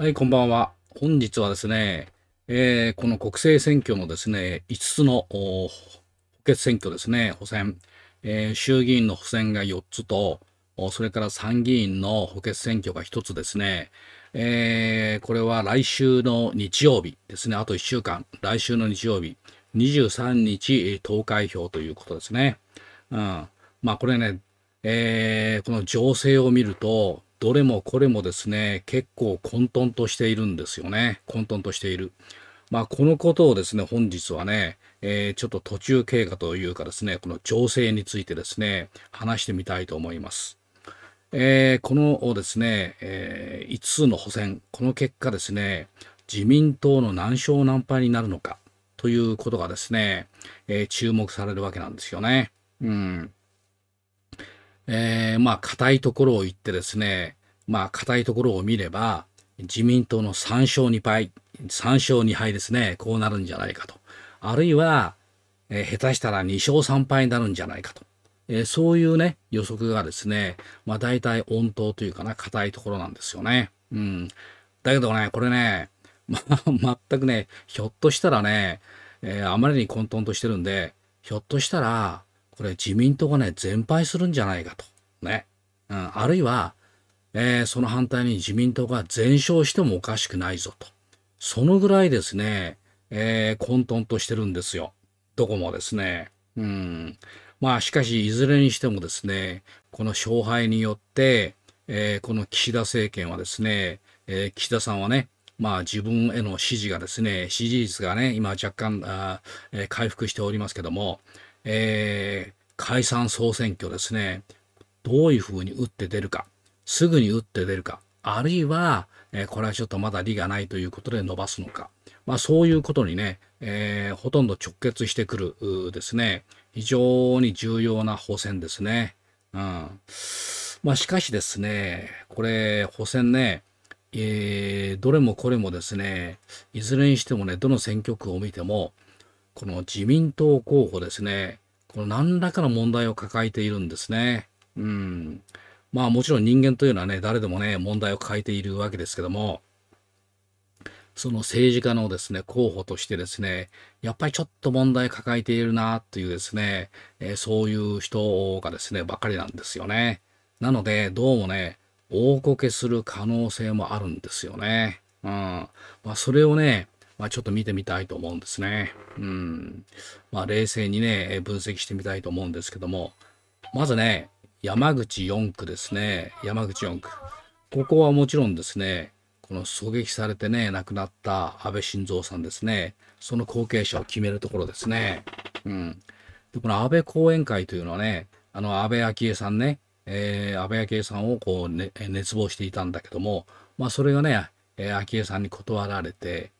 はい、こんばんは。本日はですね、えー、この国政選挙のですね、5つの補欠選挙ですね、補選、えー、衆議院の補選が4つと、それから参議院の補欠選挙が1つですね、えー、これは来週の日曜日ですね、あと1週間、来週の日曜日、23日投開票ということですね。うん。まあこれね、えこの情勢を見ると、どれもこれもですね、結構混沌としているんですよね。混沌としている。まあ、このことをですね、本日はね、えー、ちょっと途中経過というかですね、この情勢についてですね、話してみたいと思います。えー、このですね、えー、5つの補選、この結果ですね、自民党の何勝何敗になるのかということがですね、えー、注目されるわけなんですよね。うん。えまあ、硬いところを言ってですね、まあ、硬いところを見れば、自民党の3勝2敗、3勝2敗ですね、こうなるんじゃないかと。あるいは、えー、下手したら2勝3敗になるんじゃないかと。えー、そういうね、予測がですね、まあ大体温当というかな、硬いところなんですよね。うん。だけどね、これね、まあ、全くね、ひょっとしたらね、えー、あまりに混沌としてるんで、ひょっとしたら、これ自民党がね、全敗するんじゃないかと。ね。うん。あるいは、えー、その反対に自民党が全勝してもおかしくないぞと。そのぐらいですね、えー、混沌としてるんですよ。どこもですね。うん。まあしかしいずれにしてもですね、この勝敗によって、えー、この岸田政権はですね、えー、岸田さんはね、まあ自分への支持がですね、支持率がね、今若干あ、えー、回復しておりますけども、えー、解散総選挙ですね、どういうふうに打って出るか。すぐに打って出るか、あるいは、えー、これはちょっとまだ利がないということで伸ばすのか、まあ、そういうことにね、えー、ほとんど直結してくるですね、非常に重要な補選ですね。うん。まあ、しかしですね、これ、補選ね、えー、どれもこれもですね、いずれにしてもね、どの選挙区を見ても、この自民党候補ですね、この何らかの問題を抱えているんですね。うん。まあもちろん人間というのはね、誰でもね、問題を抱えているわけですけども、その政治家のですね、候補としてですね、やっぱりちょっと問題抱えているなというですね、えそういう人がですね、ばっかりなんですよね。なので、どうもね、大こけする可能性もあるんですよね。うん。まあ、それをね、まあ、ちょっと見てみたいと思うんですね。うん。まあ、冷静にね、分析してみたいと思うんですけども、まずね、山口4区ですね。山口4区。ここはもちろんですね、この狙撃されてね、亡くなった安倍晋三さんですね、その後継者を決めるところですね。うん。で、この安倍後援会というのはね、あの安倍昭恵さんね、えー、安倍昭恵さんをこう、ね、熱望していたんだけども、まあ、それがね、え昭恵さんに断られて、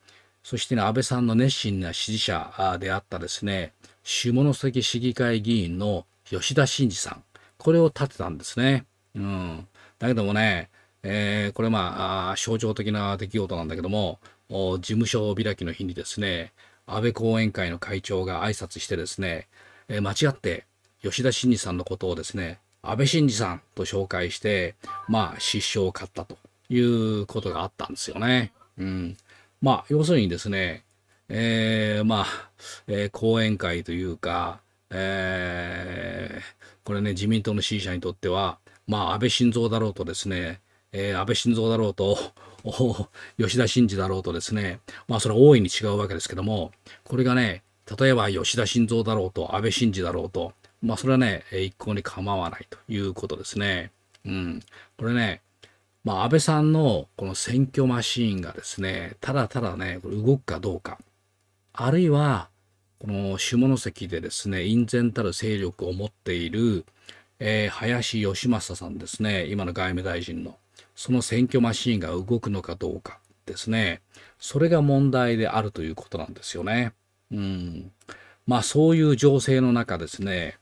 そしてね、安倍さんの熱心な支持者であったですね、下関市議会議員の吉田真二さん。これを立てたんですね。うん。だけどもね、えー、これまあ象徴的な出来事なんだけども、事務所開きの日にですね、安倍後援会の会長が挨拶してですね、えー、間違って吉田真二さんのことをですね、安倍真二さんと紹介して、まあ失笑を買ったということがあったんですよね。うん。まあ要するにですね、えー、まあ、えー、講演会というか、えー、これね、自民党の支持者にとっては、まあ、安倍晋三だろうとですね、えー、安倍晋三だろうと、吉田真二だろうとですね、まあ、それは大いに違うわけですけども、これがね、例えば吉田晋三だろうと、安倍晋二だろうと、まあ、それはね、一向に構わないということですね。うん。これね、まあ、安倍さんのこの選挙マシーンがですね、ただただね、動くかどうか、あるいは、この下関でですね、隠然たる勢力を持っている、えー、林芳正さんですね、今の外務大臣の、その選挙マシーンが動くのかどうかですね、それが問題であるということなんですよね。うん。まあそういう情勢の中ですね、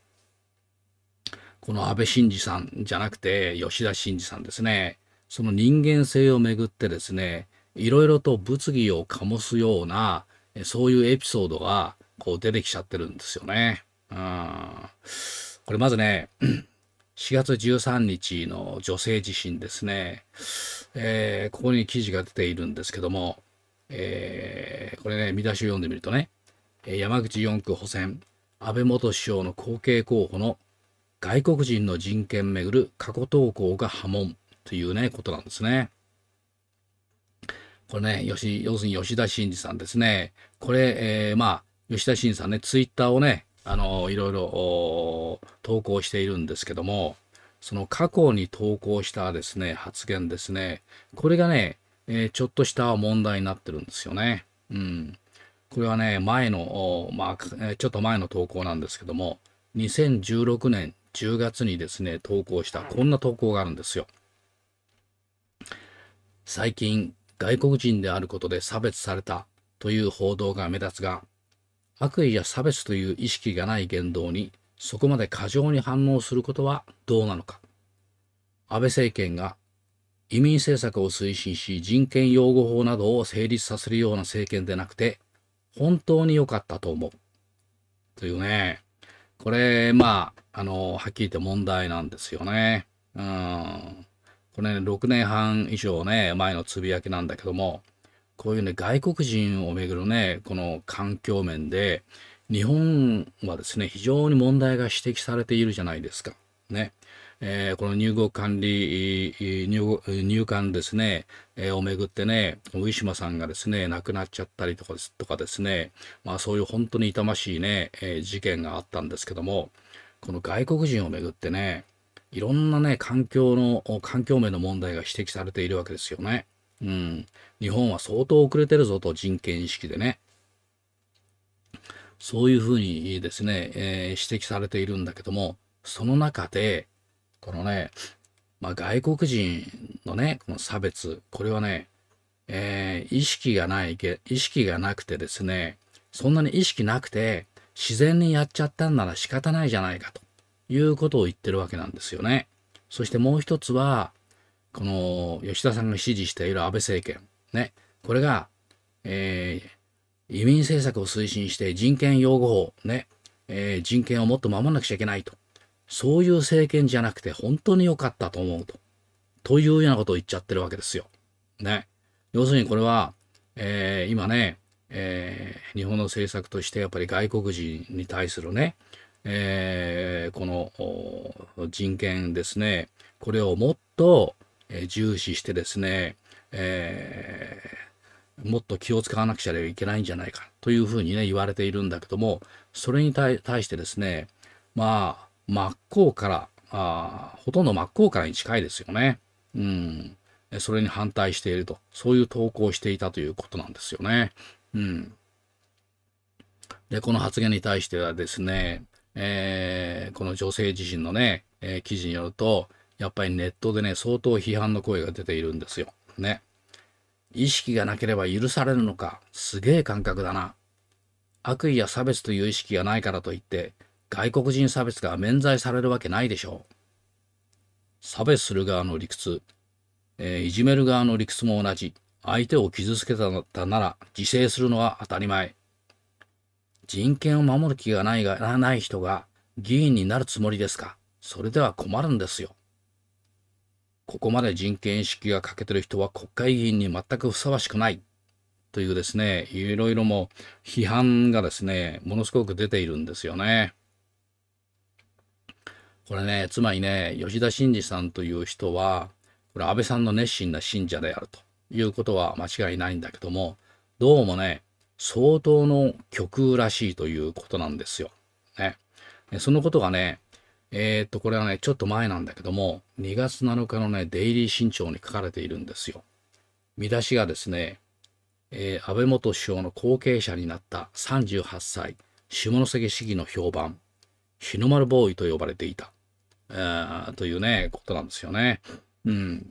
この安倍晋二さんじゃなくて吉田真二さんですね、その人間性をめぐってですね、いろいろと物議を醸すような、そういうエピソードがこう出てきちゃってるんですよね。うん。これまずね、4 月13日の女性自身ですね、えー、ここに記事が出ているんですけども、えー、これね、見出しを読んでみるとね、山口4区補選、安倍元首相の後継候補の外国人の人権めぐる過去投稿が波紋というね、ことなんですね。これね、吉要するに吉田真二さんですね。これ、えー、まあ、吉田慎さんね、ツイッターをね、あの、いろいろ投稿しているんですけども、その過去に投稿したですね、発言ですね、これがね、えー、ちょっとした問題になってるんですよね。うん。これはね、前の、まあ、ちょっと前の投稿なんですけども、2016年10月にですね、投稿した、こんな投稿があるんですよ。最近、外国人であることで差別されたという報道が目立つが、悪意や差別という意識がない言動にそこまで過剰に反応することはどうなのか。安倍政権が移民政策を推進し人権擁護法などを成立させるような政権でなくて本当に良かったと思う。というね。これ、まあ、あの、はっきり言って問題なんですよね。うん。これね、6年半以上ね、前のつぶやきなんだけども、こういうね、外国人をめぐるね、この環境面で、日本はですね、非常に問題が指摘されているじゃないですか。ね。えー、この入国管理、入入管ですね、えー、をめぐってね、ウィシュマさんがですね、亡くなっちゃったりとかですとかですね、まあそういう本当に痛ましいね、えー、事件があったんですけども、この外国人をめぐってね、いろんなね、環境の、環境面の問題が指摘されているわけですよね。うん。日本は相当遅れてるぞと人権意識でね。そういうふうにですね、えー、指摘されているんだけども、その中で、このね、まあ、外国人のね、この差別、これはね、えー、意識がない、意識がなくてですね、そんなに意識なくて、自然にやっちゃったんなら仕方ないじゃないかということを言ってるわけなんですよね。そしてもう一つは、この吉田さんが支持している安倍政権。ね、これが、えー、移民政策を推進して人権擁護法、ね、えー、人権をもっと守らなくちゃいけないと。そういう政権じゃなくて本当に良かったと思うと。というようなことを言っちゃってるわけですよ。ね。要するにこれは、えー、今ね、えー、日本の政策としてやっぱり外国人に対するね、えー、この人権ですね、これをもっと重視してですね、えー、もっと気を使わなくちゃいけないんじゃないかというふうにね言われているんだけどもそれに対してですねまあ真っ向からあほとんど真っ向からに近いですよね。うん、それに反対しているとそういう投稿をしていたということなんですよね。うん、でこの発言に対してはですね、えー、この女性自身のね、えー、記事によるとやっぱりネットでね相当批判の声が出ているんですよ。ね。意識がなければ許されるのか、すげえ感覚だな。悪意や差別という意識がないからといって、外国人差別が免罪されるわけないでしょう。差別する側の理屈、えー、いじめる側の理屈も同じ。相手を傷つけたなら自制するのは当たり前。人権を守る気がないがない人が議員になるつもりですかそれでは困るんですよ。ここまで人権意識が欠けてる人は国会議員に全くふさわしくないというですね、いろいろも批判がですね、ものすごく出ているんですよね。これね、つまりね、吉田真二さんという人は、これ安倍さんの熱心な信者であるということは間違いないんだけども、どうもね、相当の極右らしいということなんですよ。ね。そのことがね、えー、っと、これはね、ちょっと前なんだけども、2月7日のね、デイリー新潮に書かれているんですよ。見出しがですね、えー、安倍元首相の後継者になった38歳、下関市議の評判、日の丸ボーイと呼ばれていた、えー、というね、ことなんですよね。うん。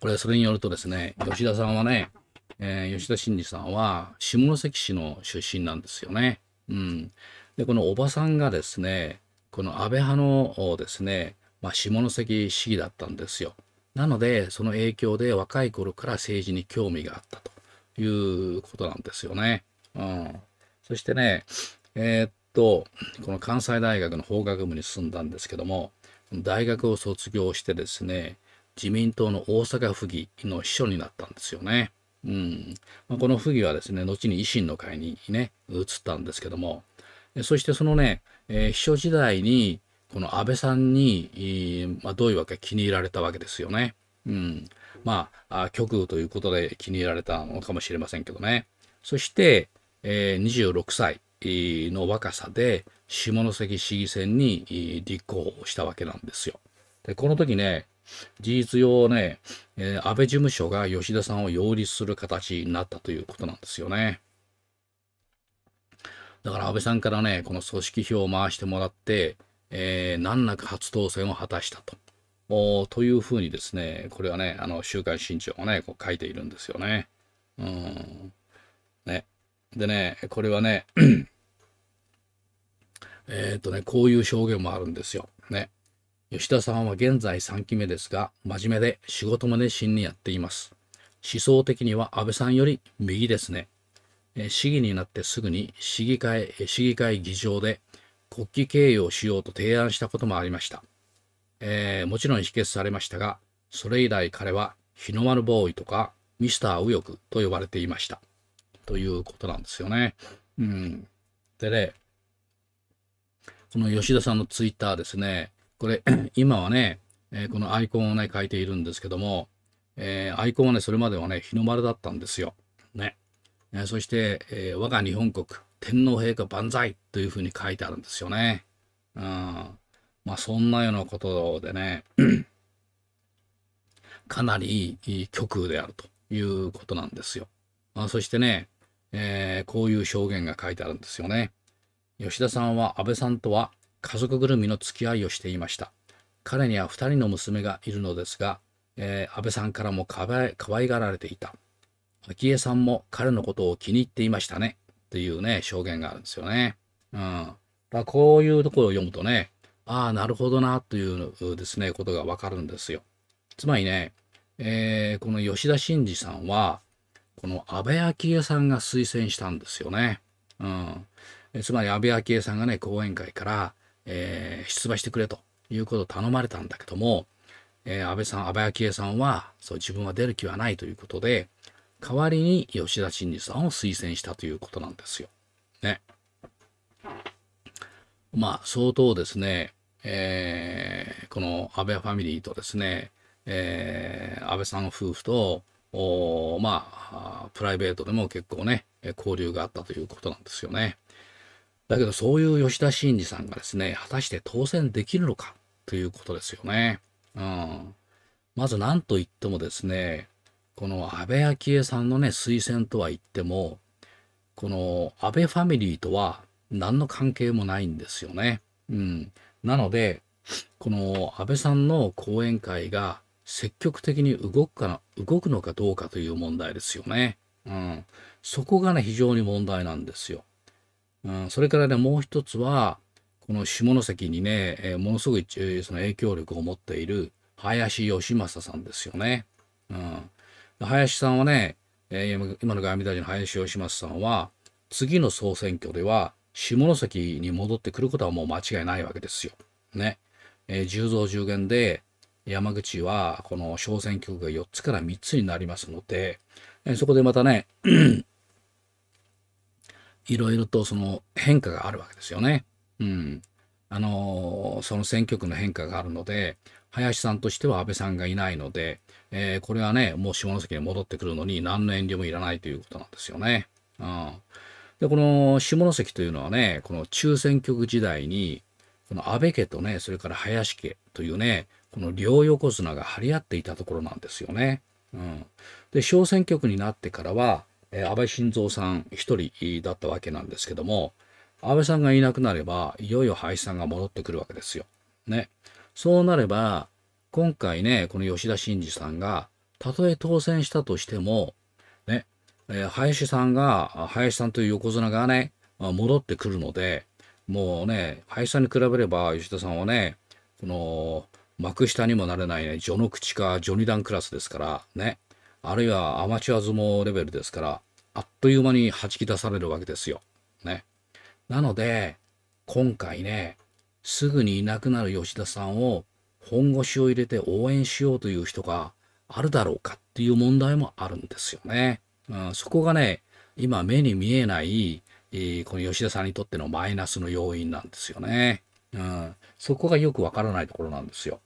これ、それによるとですね、吉田さんはね、えー、吉田真二さんは下関市の出身なんですよね。うん。で、このおばさんがですね、この安倍派のですね、まあ、下関市議だったんですよ。なので、その影響で若い頃から政治に興味があったということなんですよね。うん。そしてね、えー、っと、この関西大学の法学部に進んだんですけども、大学を卒業してですね、自民党の大阪府議の秘書になったんですよね。うん。まあ、この府議はですね、後に維新の会にね、移ったんですけども、そしてそのね、えー、秘書時代に、この安倍さんに、えー、まあ、どういうわけ気に入られたわけですよね。うん。まあ、極右ということで気に入られたのかもしれませんけどね。そして、えー、26歳の若さで下関市議選に立候補したわけなんですよ。で、この時ね、事実上ね、えー、安倍事務所が吉田さんを擁立する形になったということなんですよね。だから安倍さんからね、この組織票を回してもらって、えー、難なく初当選を果たしたと。おというふうにですね、これはね、あの、週刊新潮がね、こう書いているんですよね。うん。ね。でね、これはね、えっとね、こういう証言もあるんですよ。ね。吉田さんは現在3期目ですが、真面目で仕事も熱心にやっています。思想的には安倍さんより右ですね。市議になってすぐに市議会、市議会議場で国旗掲揚しようと提案したこともありました。えー、もちろん否決されましたが、それ以来彼は日の丸ボーイとかミスター右翼と呼ばれていました。ということなんですよね。うん。でね、この吉田さんのツイッターですね、これ、今はね、えー、このアイコンをね、書いているんですけども、えー、アイコンはね、それまではね、日の丸だったんですよ。えそして、えー、我が日本国天皇陛下万歳というふうに書いてあるんですよね。うん、まあそんなようなことでね かなりい極右であるということなんですよ。あそしてね、えー、こういう証言が書いてあるんですよね。吉田さんは安倍さんとは家族ぐるみの付き合いをしていました。彼には2人の娘がいるのですが、えー、安倍さんからもかわいがられていた。昭恵さんも彼のことを気に入っていましたね。っていうね、証言があるんですよね。うん。だこういうところを読むとね、ああ、なるほどな、というですね、ことがわかるんですよ。つまりね、えー、この吉田真二さんは、この安倍昭恵さんが推薦したんですよね。うん。つまり安倍昭恵さんがね、講演会から、えー、出馬してくれということを頼まれたんだけども、えー、安倍さん、安倍昭恵さんは、そう、自分は出る気はないということで、代わりに吉田真二さんを推薦したということなんですよ。ね。まあ、相当ですね、えー、この安倍ファミリーとですね、えー、安倍さん夫婦と、おまあ、プライベートでも結構ね、交流があったということなんですよね。だけど、そういう吉田真二さんがですね、果たして当選できるのかということですよね。うん。まず何と言ってもですね、この安倍昭恵さんのね、推薦とは言っても、この安倍ファミリーとは何の関係もないんですよね。うん。なので、この安倍さんの講演会が積極的に動くかな、動くのかどうかという問題ですよね。うん。そこがね、非常に問題なんですよ。うん。それからね、もう一つは、この下関にね、えー、ものすごいその影響力を持っている林義正さんですよね。うん。林さんはね、今の外務大臣の林芳正さんは、次の総選挙では、下関に戻ってくることはもう間違いないわけですよ。ね。えー、10増10減で、山口はこの小選挙区が4つから3つになりますので、えー、そこでまたね、いろいろとその変化があるわけですよね。うん。あのー、その選挙区の変化があるので、林さんとしては安倍さんがいないので、えー、これはね、もう下関に戻ってくるのに何の遠慮もいらないということなんですよね。うん。で、この下関というのはね、この中選挙区時代に、この安倍家とね、それから林家というね、この両横綱が張り合っていたところなんですよね。うん。で、小選挙区になってからは、えー、安倍晋三さん一人だったわけなんですけども、安倍さんがいなくなれば、いよいよ林さんが戻ってくるわけですよ。ね。そうなれば、今回ね、この吉田真二さんが、たとえ当選したとしても、ね、えー、林さんが、林さんという横綱がね、戻ってくるので、もうね、林さんに比べれば、吉田さんはね、この、幕下にもなれないね、序の口か序二段クラスですから、ね、あるいはアマチュア相撲レベルですから、あっという間に弾き出されるわけですよ。ね。なので、今回ね、すぐにいなくなる吉田さんを本腰を入れて応援しようという人があるだろうかっていう問題もあるんですよね。うん、そこがね、今目に見えない、えー、この吉田さんにとってのマイナスの要因なんですよね。うん、そこがよくわからないところなんですよ。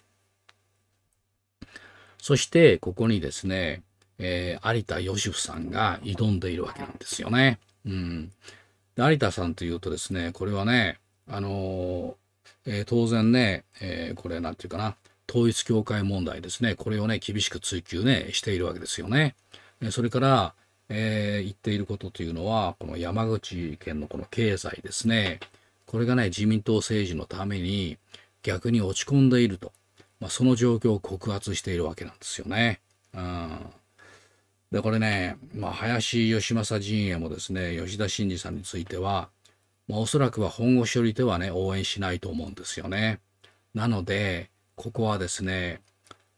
そしてここにですね、えー、有田義夫さんが挑んでいるわけなんですよね。うん、有田さんというとですねこれはね、あのえー、当然ね、えー、これ何て言うかな、統一教会問題ですね、これをね、厳しく追及ね、しているわけですよね。えそれから、えー、言っていることというのは、この山口県のこの経済ですね、これがね、自民党政治のために逆に落ち込んでいると、まあ、その状況を告発しているわけなんですよね。うん。で、これね、まあ、林芳正陣営もですね、吉田真二さんについては、まあ、おそらくは本腰寄りではね、応援しないと思うんですよね。なので、ここはですね、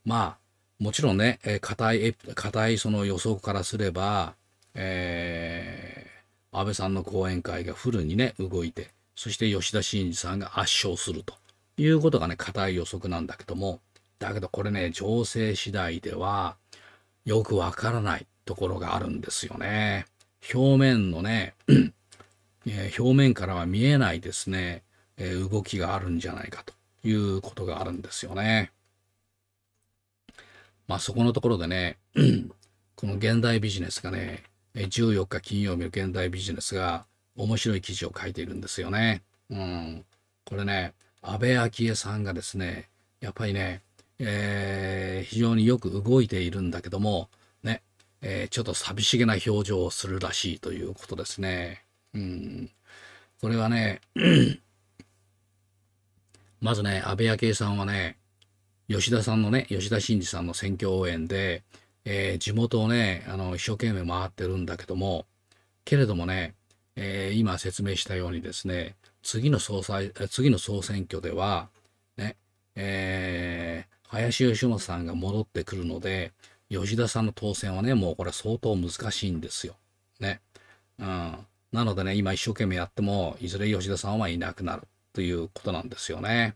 まあ、もちろんね、えー、固い、固いその予測からすれば、えー、安倍さんの講演会がフルにね、動いて、そして吉田真二さんが圧勝するということがね、固い予測なんだけども、だけどこれね、情勢次第では、よくわからないところがあるんですよね。表面のね、え表面からは見えないですね、え動きがあるんじゃないかということがあるんですよね。まあそこのところでね、この現代ビジネスがね、14日金曜日の現代ビジネスが面白い記事を書いているんですよね。うん。これね、安倍昭恵さんがですね、やっぱりね、えー、非常によく動いているんだけども、ね、えー、ちょっと寂しげな表情をするらしいということですね。うん、これはね、まずね、安倍昭恵さんはね、吉田さんのね、吉田真二さんの選挙応援で、えー、地元をね、あの、一生懸命回ってるんだけども、けれどもね、えー、今説明したようにですね、次の総裁、次の総選挙では、ね、えー、林芳正さんが戻ってくるので、吉田さんの当選はね、もうこれ相当難しいんですよ。ね。うん。なのでね、今一生懸命やっても、いずれ吉田さんはいなくなるということなんですよね。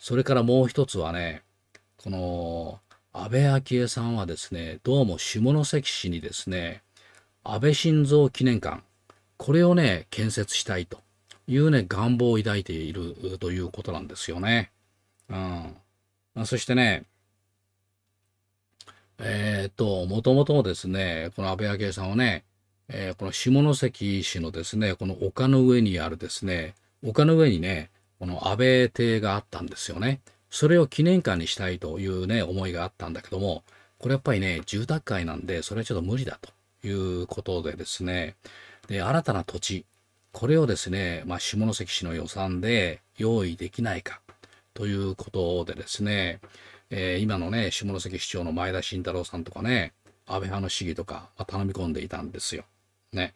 それからもう一つはね、この、安倍昭恵さんはですね、どうも下関市にですね、安倍晋三記念館、これをね、建設したいというね、願望を抱いているということなんですよね。うん。そしてね、えー、っと、もともともですね、この安倍昭恵さんはね、えー、この下関市のですね、この丘の上にあるですね、丘の上にね、この安倍邸があったんですよね。それを記念館にしたいというね、思いがあったんだけども、これやっぱりね、住宅街なんで、それはちょっと無理だということでですね、で、新たな土地、これをですね、まあ、下関市の予算で用意できないかということでですね、えー、今のね、下関市長の前田慎太郎さんとかね、安倍派の市議とか、まあ、頼み込んでいたんですよ。ね。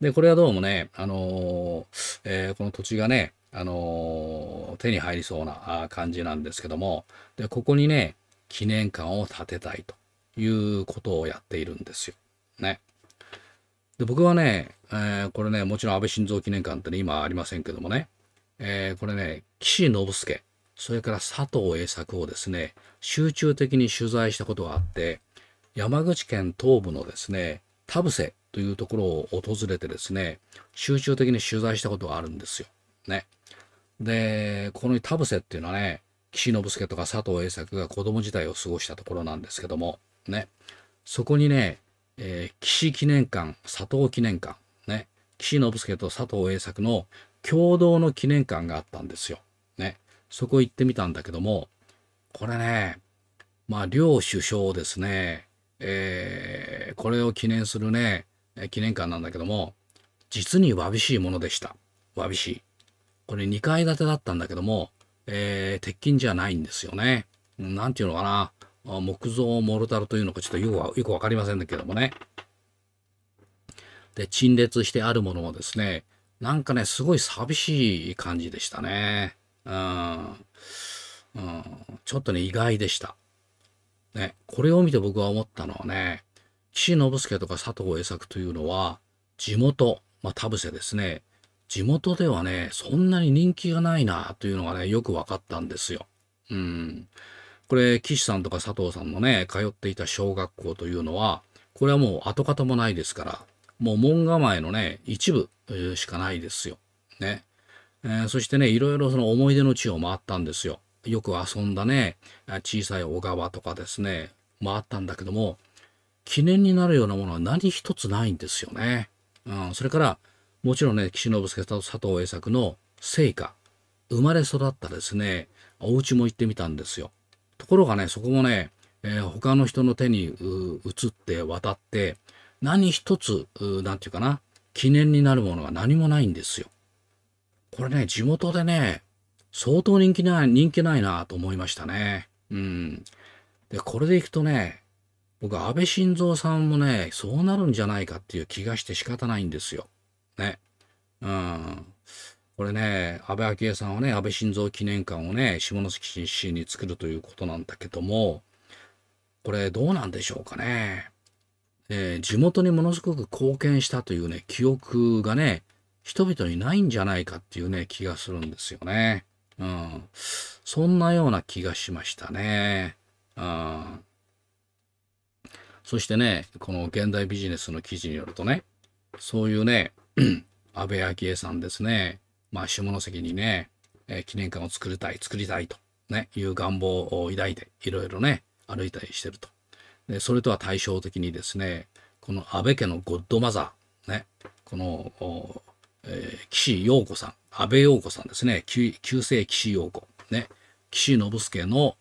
で、これはどうもね、あのー、えー、この土地がね、あのー、手に入りそうな感じなんですけども、で、ここにね、記念館を建てたいということをやっているんですよ。ね。で、僕はね、えこれね、もちろん安倍晋三記念館ってね、今ありませんけどもね、えこれね、岸信介、それから佐藤栄作をですね、集中的に取材したことがあって、山口県東部のですね、田伏というところを訪れてですね、集中的に取材したことがあるんですよ。ね。で、この田臥っていうのはね、岸信介とか佐藤栄作が子供時代を過ごしたところなんですけども、ね。そこにね、えー、岸記念館、佐藤記念館、ね。岸信介と佐藤栄作の共同の記念館があったんですよ。ね。そこ行ってみたんだけども、これね、まあ、両首相ですね、えー、これを記念するね、記念館なんだけども、実にわびしいものでした。わびしい。これ2階建てだったんだけども、えー、鉄筋じゃないんですよね。何ていうのかな。木造モルタルというのかちょっとよくよくわかりませんけどもね。で、陳列してあるものもですね、なんかね、すごい寂しい感じでしたね。うん。うん、ちょっとね、意外でした。ね、これを見て僕は思ったのはね、岸信介とか佐藤栄作というのは、地元、まあ、田伏ですね。地元ではね、そんなに人気がないなというのがね、よく分かったんですよ。うん。これ、岸さんとか佐藤さんのね、通っていた小学校というのは、これはもう跡形もないですから、もう門構えのね、一部しかないですよ。ね。えー、そしてね、いろいろその思い出の地を回ったんですよ。よく遊んだね、小さい小川とかですね、回ったんだけども、記念になるようなものは何一つないんですよね。うん、それから、もちろんね、岸信介と佐藤栄作の成果、生まれ育ったですね、お家も行ってみたんですよ。ところがね、そこもね、えー、他の人の手に移って渡って、何一つ、なんていうかな、記念になるものが何もないんですよ。これね、地元でね、相当人気ない、人気ないなと思いましたね。うん。で、これでいくとね、僕は安倍晋三さんもね、そうなるんじゃないかっていう気がして仕方ないんですよ。ね。うん。これね、安倍昭恵さんはね、安倍晋三記念館をね、下関市に作るということなんだけども、これどうなんでしょうかね。えー、地元にものすごく貢献したというね、記憶がね、人々にないんじゃないかっていうね、気がするんですよね。うん。そんなような気がしましたね。うん。そしてね、この現代ビジネスの記事によるとね、そういうね、安倍昭恵さんですね、まあ、下関にね、えー、記念館を作りたい、作りたいと、ね、いう願望を抱いて、いろいろね、歩いたりしてると。でそれとは対照的にですね、この安倍家のゴッドマザー、ね、この、えー、岸陽子さん、安倍陽子さんですね、旧姓岸陽子、ね、岸信介の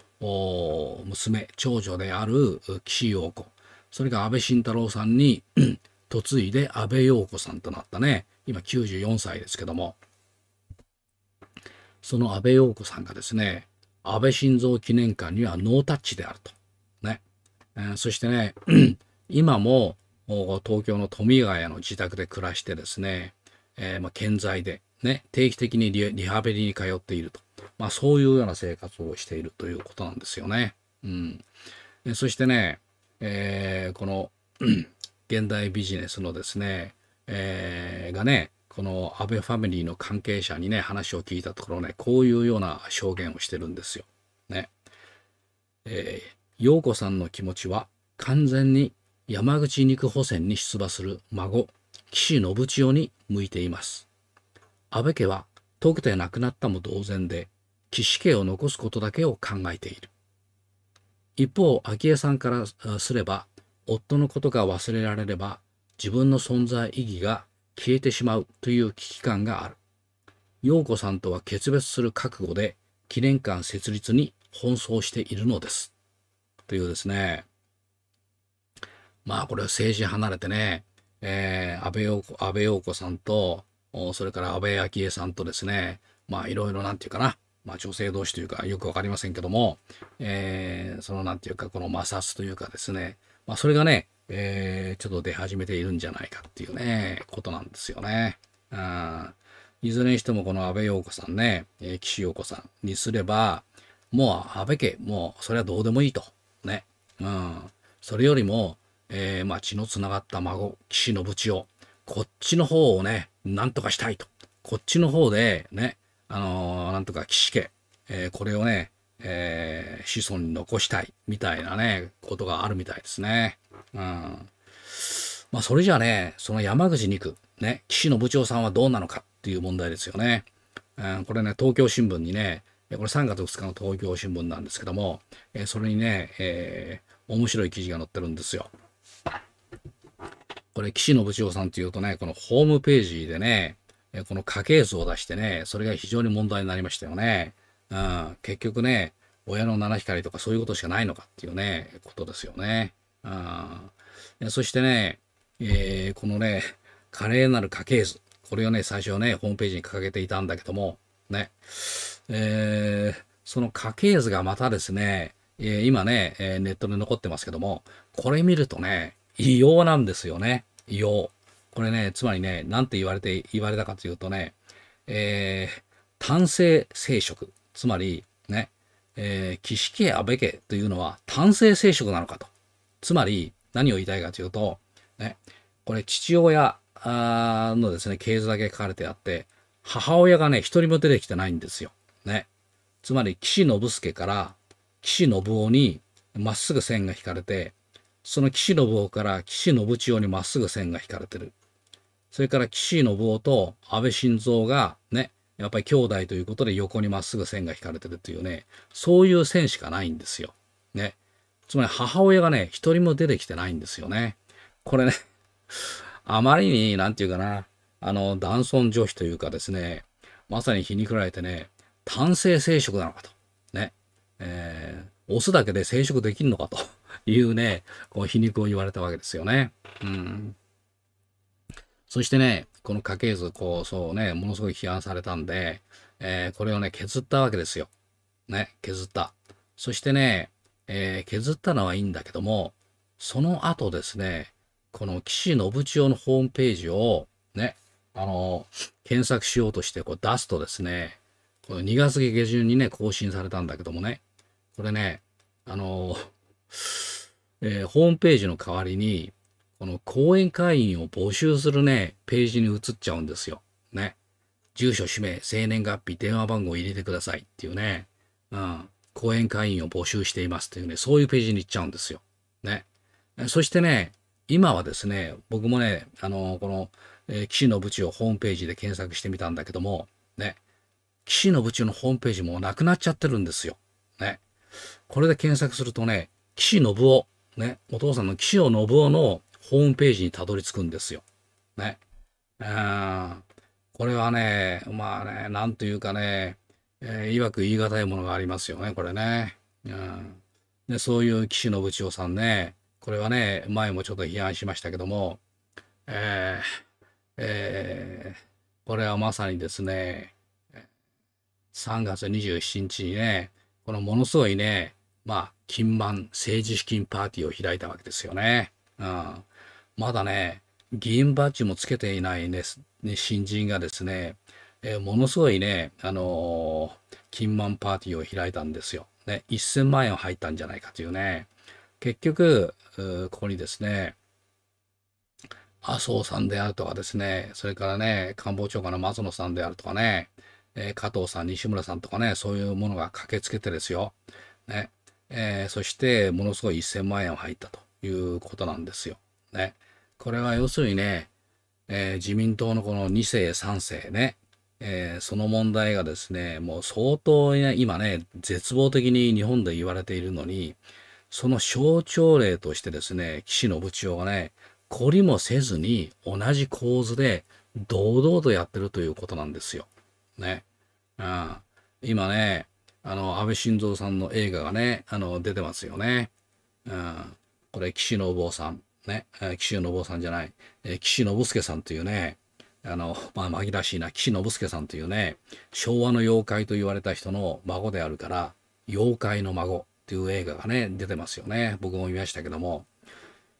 娘、長女である岸陽子、それが安倍晋太郎さんに嫁いで安倍陽子さんとなったね。今94歳ですけども。その安倍陽子さんがですね、安倍晋三記念館にはノータッチであると。ね。えー、そしてね、今も東京の富ヶ谷の自宅で暮らしてですね、えー、まあ、健在で、ね、定期的にリハビリに通っていると。まあ、そういうような生活をしているということなんですよね。うん。そしてね、えー、この現代ビジネスのですね、えー、がね、この安倍ファミリーの関係者にね、話を聞いたところね、こういうような証言をしてるんですよ。ね。えー、陽子さんの気持ちは完全に山口肉補選に出馬する孫、岸信千代に向いています。安倍家は、解けて亡くなったも同然で、岸家を残すことだけを考えている。一方、昭恵さんからすれば、夫のことが忘れられれば、自分の存在意義が消えてしまうという危機感がある。陽子さんとは決別する覚悟で、記念館設立に奔走しているのです。というですね。まあこれは政治離れてね、えー、安倍陽子、安倍陽子さんと、それから安倍昭恵さんとですね、まあいろいろなんていうかな、まあ、女性同士というかよく分かりませんけども、えー、その何て言うかこの摩擦というかですね、まあ、それがね、えー、ちょっと出始めているんじゃないかっていうねことなんですよね。うん、いずれにしてもこの安倍陽子さんね、えー、岸陽子さんにすればもう安倍家もうそれはどうでもいいとね、うん、それよりも、えー、まあ、血のつながった孫岸信千代こっちの方をねなんとかしたいとこっちの方でねあのー、なんとか岸家、えー、これをね、えー、子孫に残したい、みたいなね、ことがあるみたいですね。うん。まあ、それじゃあね、その山口2区、ね、岸部長さんはどうなのかっていう問題ですよね。うん、これね、東京新聞にね、これ3月2日の東京新聞なんですけども、えそれにね、え面白い記事が載ってるんですよ。これ、岸信千代さんっていうとね、このホームページでね、えこの家系図を出してね、それが非常に問題になりましたよね。うん、結局ね、親の七光とかそういうことしかないのかっていうね、ことですよね。うん、そしてね、えー、このね、華麗なる家系図。これをね、最初ね、ホームページに掲げていたんだけども、ね、えー、その家系図がまたですね、えー、今ね、えネットで残ってますけども、これ見るとね、異様なんですよね。異様。これね、つまりね、なんて言われて、言われたかというとね、えー、単性生殖、つまりね、えー、岸家安倍家というのは単性生殖なのかと。つまり、何を言いたいかというと、ね、これ父親のですね、系図だけ書かれてあって、母親がね、一人も出てきてないんですよ。ね。つまり、岸信介から岸信夫にまっすぐ線が引かれて、その岸信夫から岸信千代にまっすぐ線が引かれてる。それから岸信夫と安倍晋三がね、やっぱり兄弟ということで横にまっすぐ線が引かれてるというね、そういう線しかないんですよ。ね。つまり母親がね、一人も出てきてないんですよね。これね、あまりに、なんていうかな、あの、男尊女卑というかですね、まさに皮肉られてね、単性生殖なのかと。ね。えー、オスだけで生殖できんのかというね、こう皮肉を言われたわけですよね。うん。そしてね、この家系図、こう、そうね、ものすごい批判されたんで、えー、これをね、削ったわけですよ。ね、削った。そしてね、えー、削ったのはいいんだけども、その後ですね、この岸信千代のホームページをね、あの検索しようとしてこう出すとですね、この2月下旬にね、更新されたんだけどもね、これね、あの えー、ホームページの代わりに、この講演会員を募集するね、ページに移っちゃうんですよ。ね。住所、氏名、生年月日、電話番号を入れてくださいっていうね。うん。講演会員を募集していますっていうね、そういうページに行っちゃうんですよ。ね。そしてね、今はですね、僕もね、あの、この、えー、岸信部長ホームページで検索してみたんだけども、ね、岸信部長のホームページもなくなっちゃってるんですよ。ね。これで検索するとね、岸信夫、ね、お父さんの岸尾信夫のホームページにたどり着くんですよ。ね。うん。これはね、まあね、なんというかね、えー、いわく言い難いものがありますよね、これね。うん。で、そういう岸信千代さんね、これはね、前もちょっと批判しましたけども、えー、えー、これはまさにですね、3月27日にね、このものすごいね、まあ、金満政治資金パーティーを開いたわけですよね。うん。まだね、議員バッジもつけていないね、ね新人がですね、えー、ものすごいね、あのー、金満パーティーを開いたんですよ。ね、1000万円入ったんじゃないかというね。結局、ここにですね、麻生さんであるとかですね、それからね、官房長官の松野さんであるとかね、えー、加藤さん、西村さんとかね、そういうものが駆けつけてですよ。ね。えー、そして、ものすごい1000万円入ったということなんですよ。ね。これは要するにね、えー、自民党のこの2世、3世ね、えー、その問題がですね、もう相当、ね、今ね、絶望的に日本で言われているのに、その象徴例としてですね、岸信千世がね、懲りもせずに同じ構図で堂々とやってるということなんですよ。ね。うん、今ね、あの、安倍晋三さんの映画がね、あの、出てますよね。うん、これ、岸信夫さん。ね、岸信夫さんじゃない、岸信介さんというね、あの、まあ、紛らしいな、岸信介さんというね、昭和の妖怪と言われた人の孫であるから、妖怪の孫っていう映画がね、出てますよね。僕も見ましたけども。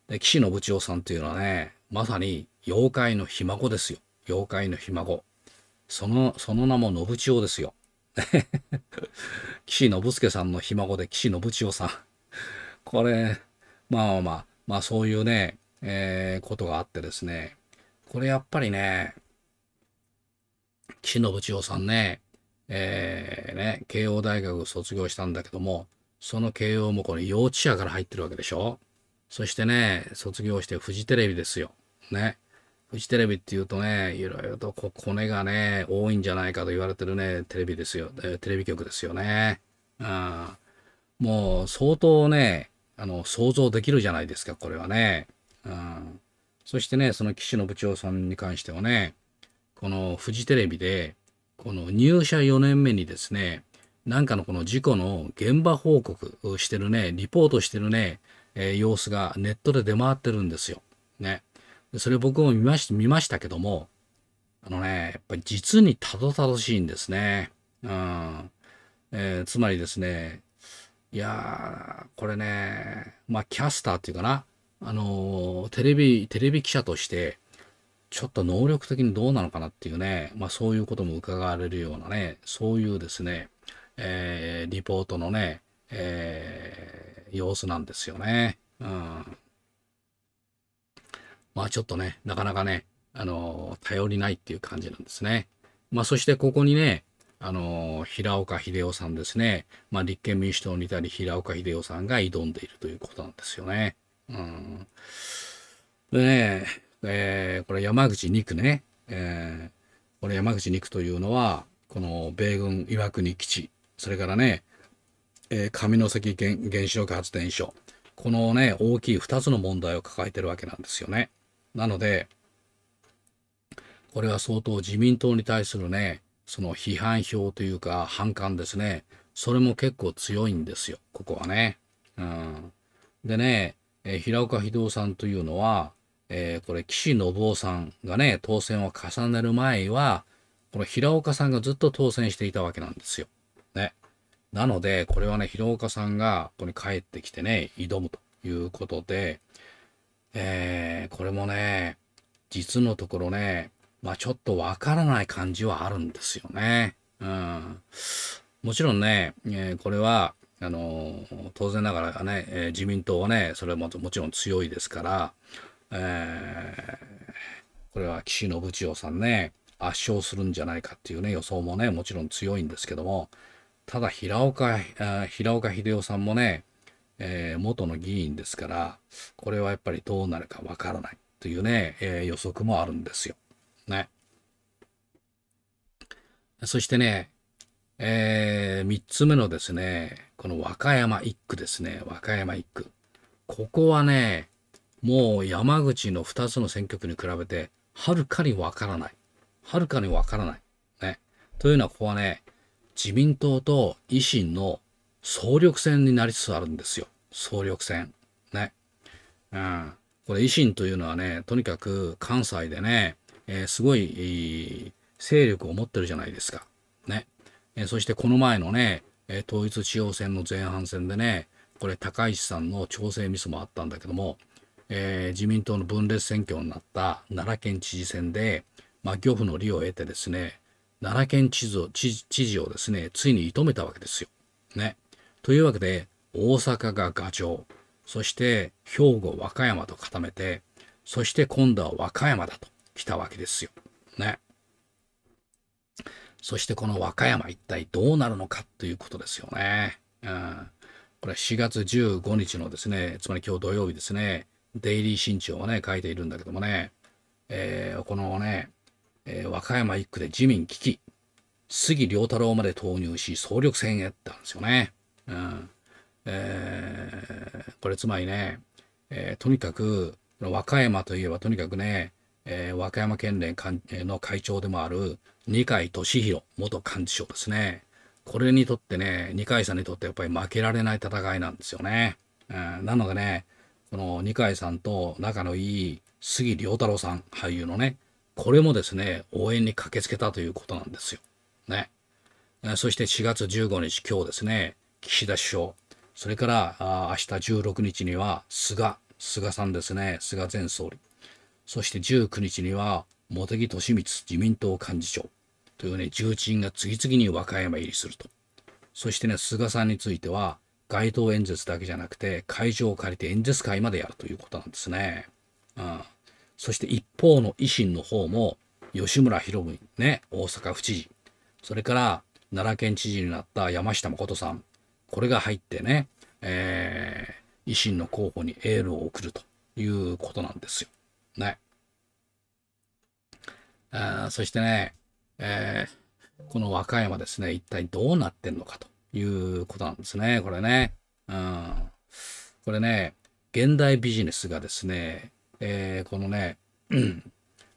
で岸信千代さんというのはね、まさに妖怪のひ孫ですよ。妖怪のひ孫。その、その名も信千代ですよ。岸 信介さんのひ孫で岸信千代さん。これ、まあまあまあ、まあそういうね、えー、ことがあってですね、これやっぱりね、岸信千代さんね、えー、ね、慶応大学卒業したんだけども、その慶応もこれ幼稚舎から入ってるわけでしょそしてね、卒業してフジテレビですよ。ね。フジテレビっていうとね、いろいろとこコネがね、多いんじゃないかと言われてるね、テレビですよ。テレビ局ですよね。うん。もう相当ね、あの、想像できるじゃないですか、これはね。うん。そしてね、その岸の部長さんに関してはね、このフジテレビで、この入社4年目にですね、なんかのこの事故の現場報告してるね、リポートしてるね、えー、様子がネットで出回ってるんですよ。ね。それ僕も見まし見ましたけども、あのね、やっぱり実にたどたどしいんですね。うん。えー、つまりですね、いやこれね、まあ、キャスターっていうかな、あのー、テレビ、テレビ記者として、ちょっと能力的にどうなのかなっていうね、まあ、そういうことも伺われるようなね、そういうですね、えー、リポートのね、えー、様子なんですよね。うん。まあちょっとね、なかなかね、あのー、頼りないっていう感じなんですね。まあそしてここにね、あの、平岡秀夫さんですね。まあ、立憲民主党にいたり、平岡秀夫さんが挑んでいるということなんですよね。うん。でね、えー、これ山口2区ね。えー、これ山口2区というのは、この米軍岩国基地、それからね、えー、上関原子力発電所。このね、大きい2つの問題を抱えてるわけなんですよね。なので、これは相当自民党に対するね、その批判票というか反感ですね。それも結構強いんですよ、ここはね。うん、でね、えー、平岡秀夫さんというのは、えー、これ岸信夫さんがね、当選を重ねる前は、この平岡さんがずっと当選していたわけなんですよ。ね。なので、これはね、平岡さんがここに帰ってきてね、挑むということで、えー、これもね、実のところね、まあちょっとわからない感じはあるんですよね。うん。もちろんね、えー、これは、あのー、当然ながらね、えー、自民党はね、それももちろん強いですから、えこれは岸信千代さんね、圧勝するんじゃないかっていうね、予想もね、もちろん強いんですけども、ただ平岡、平岡秀夫さんもね、え元の議員ですから、これはやっぱりどうなるかわからないというね、え予測もあるんですよ。ね。そしてね、えー、3つ目のですね、この和歌山1区ですね、和歌山1区。ここはね、もう山口の2つの選挙区に比べて、はるかにわからない。はるかにわからない。ね。というのは、ここはね、自民党と維新の総力戦になりつつあるんですよ。総力戦。ね。うん。これ維新というのはね、とにかく関西でね、えー、すごい、勢力を持ってるじゃないですか。ね。えー、そしてこの前のね、え統一地方選の前半戦でね、これ高市さんの調整ミスもあったんだけども、え自民党の分裂選挙になった奈良県知事選で、まあ、漁夫の利を得てですね、奈良県知事を知事をですね、ついに射止めたわけですよ。ね。というわけで、大阪がガチョウ、そして兵庫、和歌山と固めて、そして今度は和歌山だと。来たわけですよ。ね。そしてこの和歌山一体どうなるのかということですよね。うん。これは4月15日のですね、つまり今日土曜日ですね、デイリー新潮をね、書いているんだけどもね、えー、このね、えー、和歌山1区で自民危機、杉良太郎まで投入し、総力戦へったんですよね。うん。えー、これつまりね、えとにかく、和歌山といえばとにかくね、えー、和歌山県連の会長でもある二階俊博元幹事長ですね。これにとってね、二階さんにとってやっぱり負けられない戦いなんですよね。なのでね、この二階さんと仲のいい杉良太郎さん、俳優のね、これもですね、応援に駆けつけたということなんですよ。ね。そして4月15日、今日ですね、岸田首相、それからあ明日16日には菅、菅さんですね、菅前総理。そして19日には、茂木敏光自民党幹事長というね、重鎮が次々に和歌山入りすると。そしてね、菅さんについては、街頭演説だけじゃなくて、会場を借りて演説会までやるということなんですね。うん。そして一方の維新の方も、吉村博文、ね、大阪府知事、それから奈良県知事になった山下誠さん、これが入ってね、えー、維新の候補にエールを送るということなんですよ。ね。あそしてね、えー、この和歌山ですね、一体どうなってんのかということなんですね、これね。うん、これね、現代ビジネスがですね、えー、このね、うん、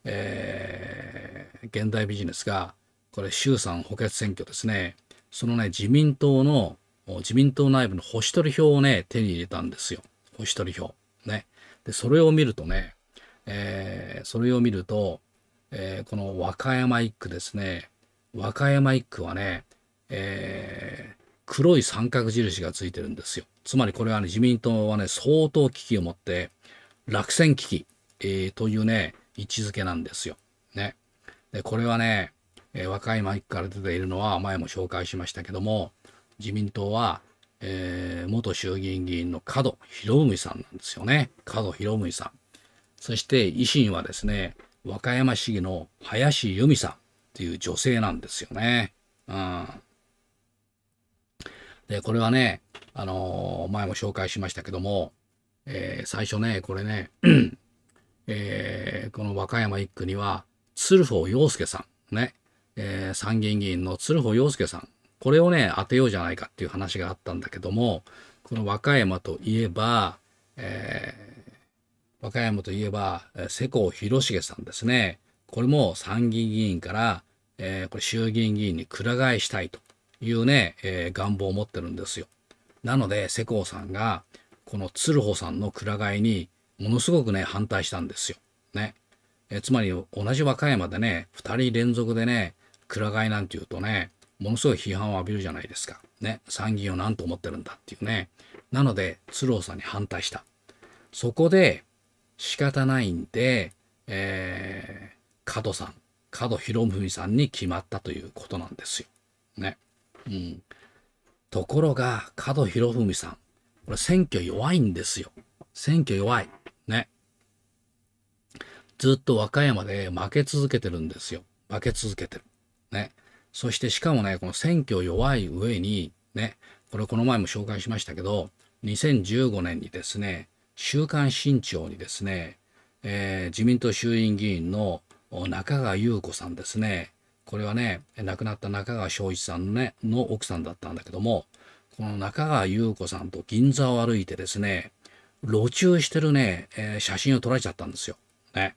えー、現代ビジネスが、これ衆参補欠選挙ですね、そのね、自民党の、自民党内部の保守取り票をね、手に入れたんですよ。保守取り票。ね。で、それを見るとね、えー、それを見ると、えー、この和歌山一区ですね和歌山一区はね、えー、黒い三角印がついてるんですよつまりこれはね自民党はね相当危機を持って落選危機、えー、というね位置づけなんですよ。ね、でこれはね、えー、和歌山一区から出ているのは前も紹介しましたけども自民党は、えー、元衆議院議員の門博文さんなんですよね門博文さん。そして維新はですね、和歌山市議の林由美さんという女性なんですよね。うん。で、これはね、あのー、前も紹介しましたけども、えー、最初ね、これね、えー、この和歌山一区には、鶴穂洋介さん、ね、え参議院議員の鶴穂洋介さん、これをね、当てようじゃないかっていう話があったんだけども、この和歌山といえば、えー、和歌山といえば、世耕弘成さんですね。これも参議院議員から、えー、これ衆議院議員にくら替えしたいというね、えー、願望を持ってるんですよ。なので、世耕さんが、この鶴穂さんのくら替えに、ものすごくね、反対したんですよ。ね。えー、つまり、同じ和歌山でね、2人連続でね、くら替えなんていうとね、ものすごい批判を浴びるじゃないですか。ね。参議院を何と思ってるんだっていうね。なので、鶴穂さんに反対した。そこで、仕方ないんで、えー、藤さん、藤博文さんに決まったということなんですよ。ね。うん。ところが、藤博文さん、これ選挙弱いんですよ。選挙弱い。ね。ずっと和歌山で負け続けてるんですよ。負け続けてる。ね。そしてしかもね、この選挙弱い上に、ね、これこの前も紹介しましたけど、2015年にですね、週刊新潮にですね、えー、自民党衆院議員の中川優子さんですね、これはね、亡くなった中川昭一さんの,、ね、の奥さんだったんだけども、この中川優子さんと銀座を歩いてですね、路中してるね、えー、写真を撮られちゃったんですよ。ね。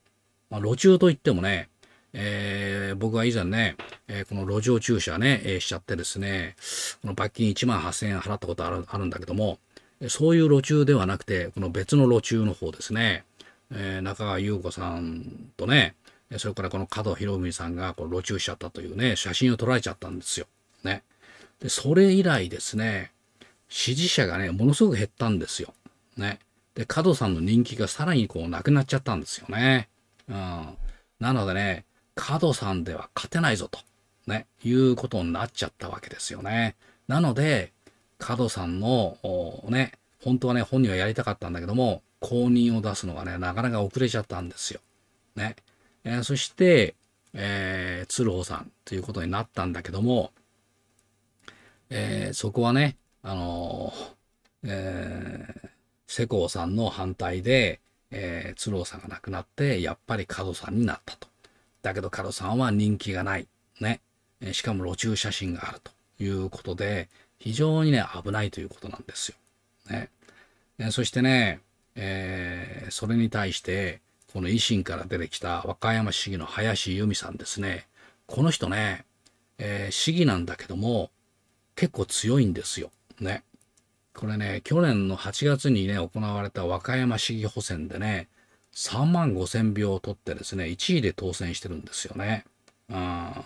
まあ、路中といってもね、えー、僕は以前ね、えー、この路上駐車ね、えー、しちゃってですね、この罰金1万8000円払ったことあるあるんだけども、そういう路中ではなくて、この別の路中の方ですね。えー、中川優子さんとね、それからこの加藤博文さんがこう路中しちゃったというね、写真を撮られちゃったんですよ。ね。で、それ以来ですね、支持者がね、ものすごく減ったんですよ。ね。で、加藤さんの人気がさらにこうなくなっちゃったんですよね。うん。なのでね、加藤さんでは勝てないぞと、ね、いうことになっちゃったわけですよね。なので、角さんの、ね、本当はね、本人はやりたかったんだけども、公認を出すのがね、なかなか遅れちゃったんですよ。ね。えー、そして、えー、鶴穂さんということになったんだけども、えー、そこはね、あのー、えー、世耕さんの反対で、えー、鶴尾さんが亡くなって、やっぱり角さんになったと。だけど角さんは人気がない。ね。しかも路中写真があるということで、非常にね、危ないということなんですよ。ね。そしてね、えー、それに対して、この維新から出てきた和歌山市議の林由美さんですね。この人ね、えー、市議なんだけども、結構強いんですよ。ね。これね、去年の8月にね、行われた和歌山市議補選でね、3万5千票を取ってですね、1位で当選してるんですよね。うん、2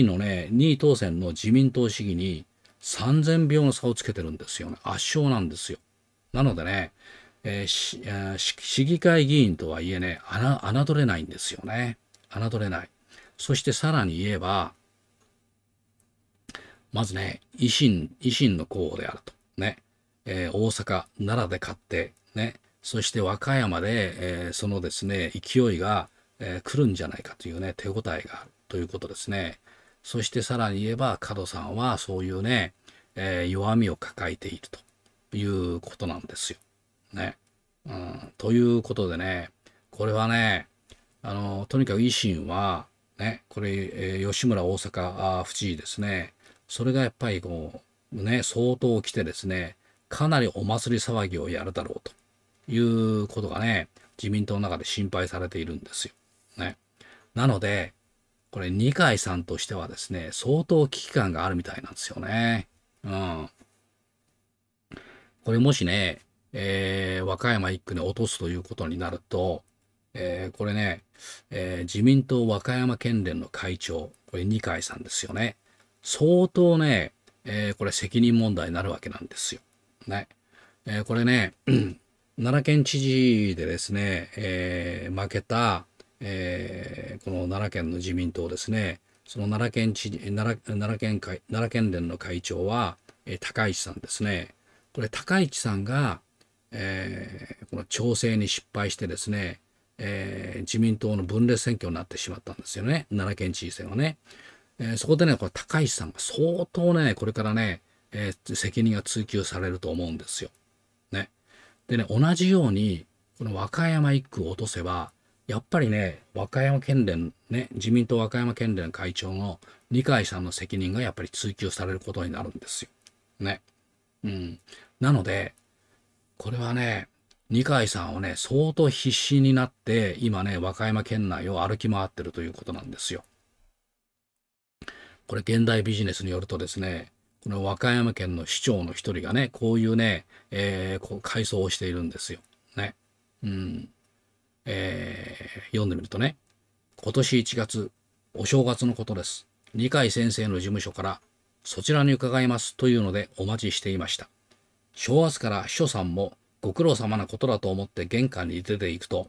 位のね、2位当選の自民党市議に3000秒の差をつけてるんですよね。圧勝なんですよ。なのでね、えー、市議会議員とはいえね、侮れないんですよね。侮れない。そしてさらに言えば、まずね、維新、維新の候補であると。ね。えー、大阪、奈良で勝って、ね。そして和歌山で、えー、そのですね、勢いが、えー、来るんじゃないかというね、手応えがあるということですね。そしてさらに言えば角さんはそういうね、えー、弱みを抱えているということなんですよ。ね。うん、ということでね、これはね、あの、とにかく維新は、ね、これ、えー、吉村大阪府知事ですね、それがやっぱりこう、ね、相当来てですね、かなりお祭り騒ぎをやるだろうということがね、自民党の中で心配されているんですよ。ね。なので、これ二階さんとしてはですね、相当危機感があるみたいなんですよね。うん。これもしね、えー、和歌山1区に落とすということになると、えー、これね、えー、自民党和歌山県連の会長、これ二階さんですよね。相当ね、えこれ責任問題になるわけなんですよ。ね。えこれね、奈良県知事でですね、え負けた、えー、この奈良県の自民党ですねその奈良県知奈良奈良県会奈良県連の会長は、えー、高市さんですねこれ高市さんが、えー、この調整に失敗してですね、えー、自民党の分裂選挙になってしまったんですよね奈良県知事選はね、えー、そこでねこれ高市さんが相当ねこれからね、えー、責任が追及されると思うんですよ。ね、でね同じようにこの和歌山1区を落とせばやっぱりね、和歌山県連、ね、自民党和歌山県連会長の二階さんの責任がやっぱり追及されることになるんですよ。ね。うん。なので、これはね、二階さんをね、相当必死になって、今ね、和歌山県内を歩き回ってるということなんですよ。これ、現代ビジネスによるとですね、この和歌山県の市長の一人がね、こういうね、えー、こう改装をしているんですよ。ね。うん。えー、読んでみるとね、今年1月、お正月のことです。二階先生の事務所から、そちらに伺いますというのでお待ちしていました。正月から秘書さんもご苦労様なことだと思って玄関に出ていくと、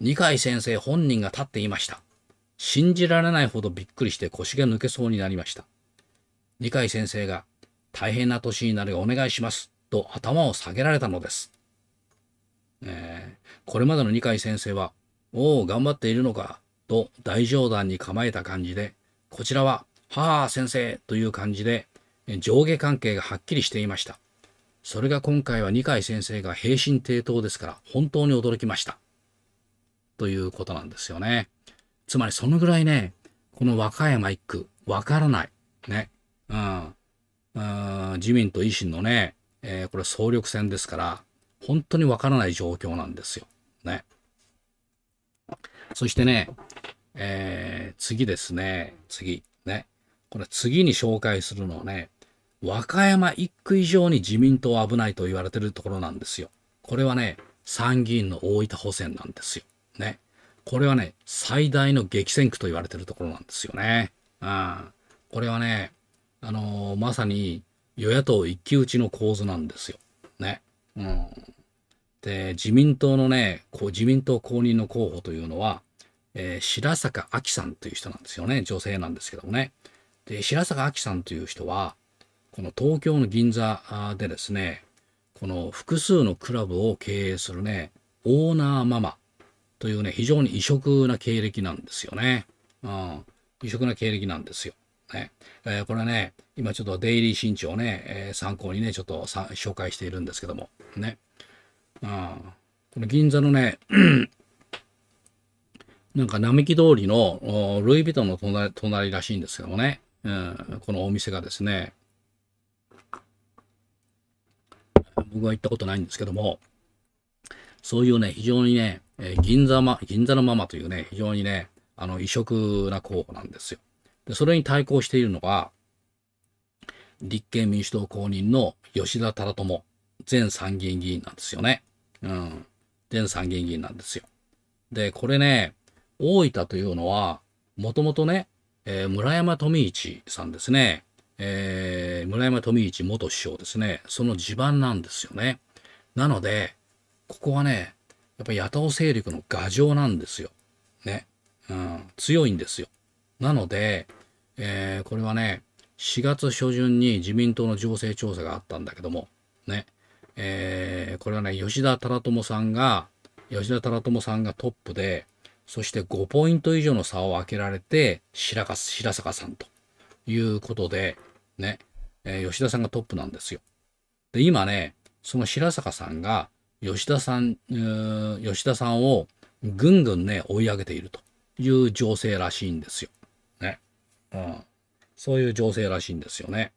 二階先生本人が立っていました。信じられないほどびっくりして腰が抜けそうになりました。二階先生が、大変な年になるお願いしますと頭を下げられたのです。えー、これまでの二階先生は、おお、頑張っているのか、と大冗談に構えた感じで、こちらは、はあ、先生という感じで、上下関係がはっきりしていました。それが今回は二階先生が平身低頭ですから、本当に驚きました。ということなんですよね。つまりそのぐらいね、この和歌山一区、わからない。ね。うん。自民と維新のね、えー、これ総力戦ですから、本当にわからない状況なんですよ。ね。そしてね、えー、次ですね、次。ね。これ次に紹介するのはね、和歌山1区以上に自民党は危ないと言われてるところなんですよ。これはね、参議院の大分補選なんですよ。ね。これはね、最大の激戦区と言われてるところなんですよね。うん。これはね、あのー、まさに与野党一騎打ちの構図なんですよ。ね。うん、で自民党のねこう自民党公認の候補というのは、えー、白坂亜紀さんという人なんですよね女性なんですけどもね。で白坂亜紀さんという人はこの東京の銀座でですねこの複数のクラブを経営するねオーナーママというね非常に異色な経歴なんですよね。うん、異色な経歴なんですよ。ね。えー、これね、今ちょっとデイリー新潮ね、えー、参考にね、ちょっと紹介しているんですけども、ね。あこの銀座のね、なんか並木通りのルイ・ヴィトンの隣隣らしいんですけどもね、うん、このお店がですね、僕は行ったことないんですけども、そういうね、非常にね、えー、銀座ま、銀座のママというね、非常にね、あの、異色な候補なんですよ。でそれに対抗しているのが、立憲民主党公認の吉田忠智、前参議院議員なんですよね。うん。前参議院議員なんですよ。で、これね、大分というのは、もともとね、えー、村山富市さんですね。えー、村山富市元首相ですね。その地盤なんですよね。なので、ここはね、やっぱり野党勢力の牙城なんですよ。ね。うん、強いんですよ。なので、えー、これはね、4月初旬に自民党の情勢調査があったんだけども、ね、えー、これはね、吉田忠智さんが、吉田忠智さんがトップで、そして5ポイント以上の差を開けられて、白白坂さんということで、ね、えー、吉田さんがトップなんですよ。で、今ね、その白坂さんが、吉田さん、吉田さんをぐんぐんね、追い上げているという情勢らしいんですよ。うん、そういう情勢らしいんですよね。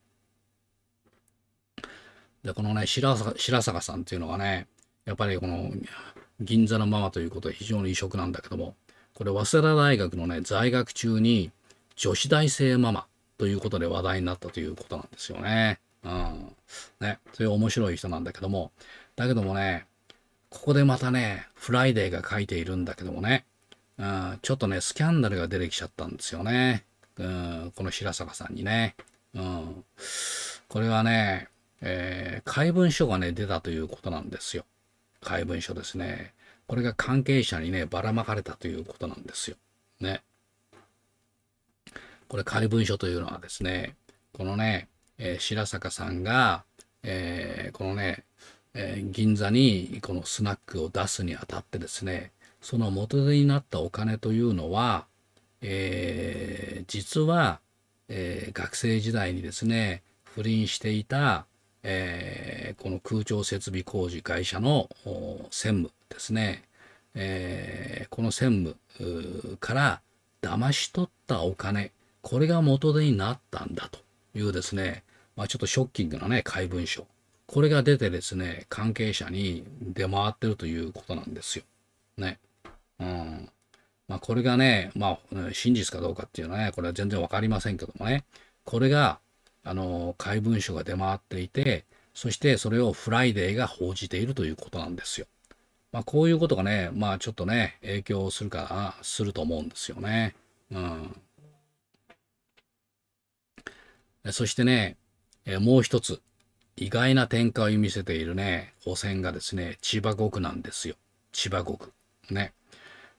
で、このね、白白坂さんっていうのがね、やっぱりこの銀座のママということは非常に異色なんだけども、これ、早稲田大学のね、在学中に女子大生ママということで話題になったということなんですよね。うん。ね、そういう面白い人なんだけども、だけどもね、ここでまたね、フライデーが書いているんだけどもね、うん、ちょっとね、スキャンダルが出てきちゃったんですよね。うん、この白坂さんにね。うん。これはね、えー、怪文書がね、出たということなんですよ。怪文書ですね。これが関係者にね、ばらまかれたということなんですよ。ね。これ、怪文書というのはですね、このね、えー、白坂さんが、えー、このね、えー、銀座にこのスナックを出すにあたってですね、その元手になったお金というのは、えー、実は、えー、学生時代にですね不倫していた、えー、この空調設備工事会社の専務ですね、えこの専務から騙し取ったお金これが元手になったんだというですね、まあ、ちょっとショッキングなね怪文書これが出てですね関係者に出回ってるということなんですよ。ね。うんまあ、これがね、まあ、真実かどうかっていうのはね、これは全然わかりませんけどもね、これが、あの、怪文書が出回っていて、そしてそれをフライデーが報じているということなんですよ。まあ、こういうことがね、まあ、ちょっとね、影響するか、すると思うんですよね。うん。そしてね、えもう一つ、意外な展開を見せているね、補選がですね、千葉国なんですよ。千葉国。ね。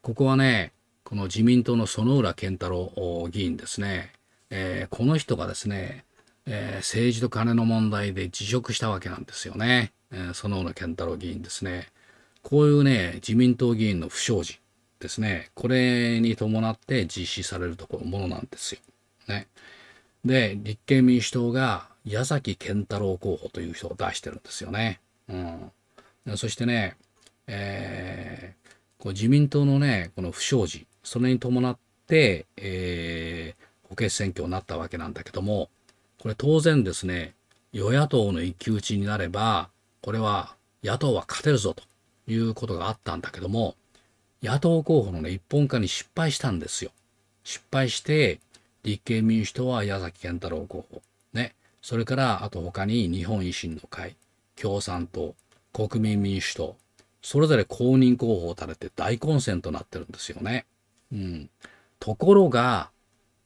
ここはね、この自民党の薗浦健太郎議員ですね、えー、この人がですね、えー、政治と金の問題で辞職したわけなんですよね、えー、薗浦健太郎議員ですね。こういうね、自民党議員の不祥事ですね、これに伴って実施されるところものなんですよ。ね。で、立憲民主党が矢崎健太郎候補という人を出してるんですよね。うん。そしてね、えー、こう自民党のね、この不祥事それに伴って、えー、補欠選挙になったわけなんだけども、これ当然ですね、与野党の一騎打ちになれば、これは野党は勝てるぞということがあったんだけども、野党候補の、ね、一本化に失敗したんですよ。失敗して、立憲民主党は矢崎健太郎候補。ね。それから、あと他に日本維新の会、共産党、国民民主党、それぞれ公認候補を立てて大混戦となってるんですよね。うん。ところが、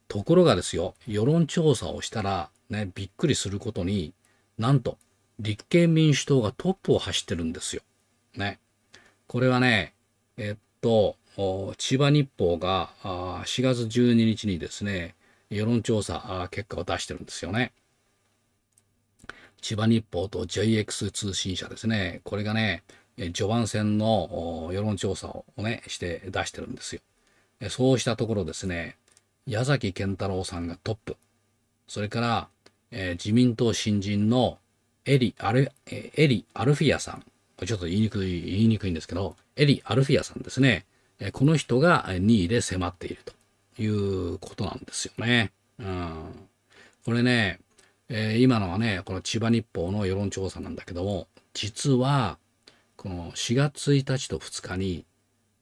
ところがですよ、世論調査をしたら、ね、びっくりすることに、なんと、立憲民主党がトップを走ってるんですよ。ね。これはね、えっと、千葉日報があ4月12日にですね、世論調査結果を出してるんですよね。千葉日報と JX 通信社ですね。これがね、序盤戦の世論調査をね、して出してるんですよ。そうしたところですね、矢崎健太郎さんがトップ。それから、えー、自民党新人のエリ・アル、えエリ・アルフィアさん。これちょっと言いにくい、言いにくいんですけど、エリ・アルフィアさんですね。えこの人が2位で迫っているということなんですよね。うん。これね、えー、今のはね、この千葉日報の世論調査なんだけども、実は、この4月1日と2日に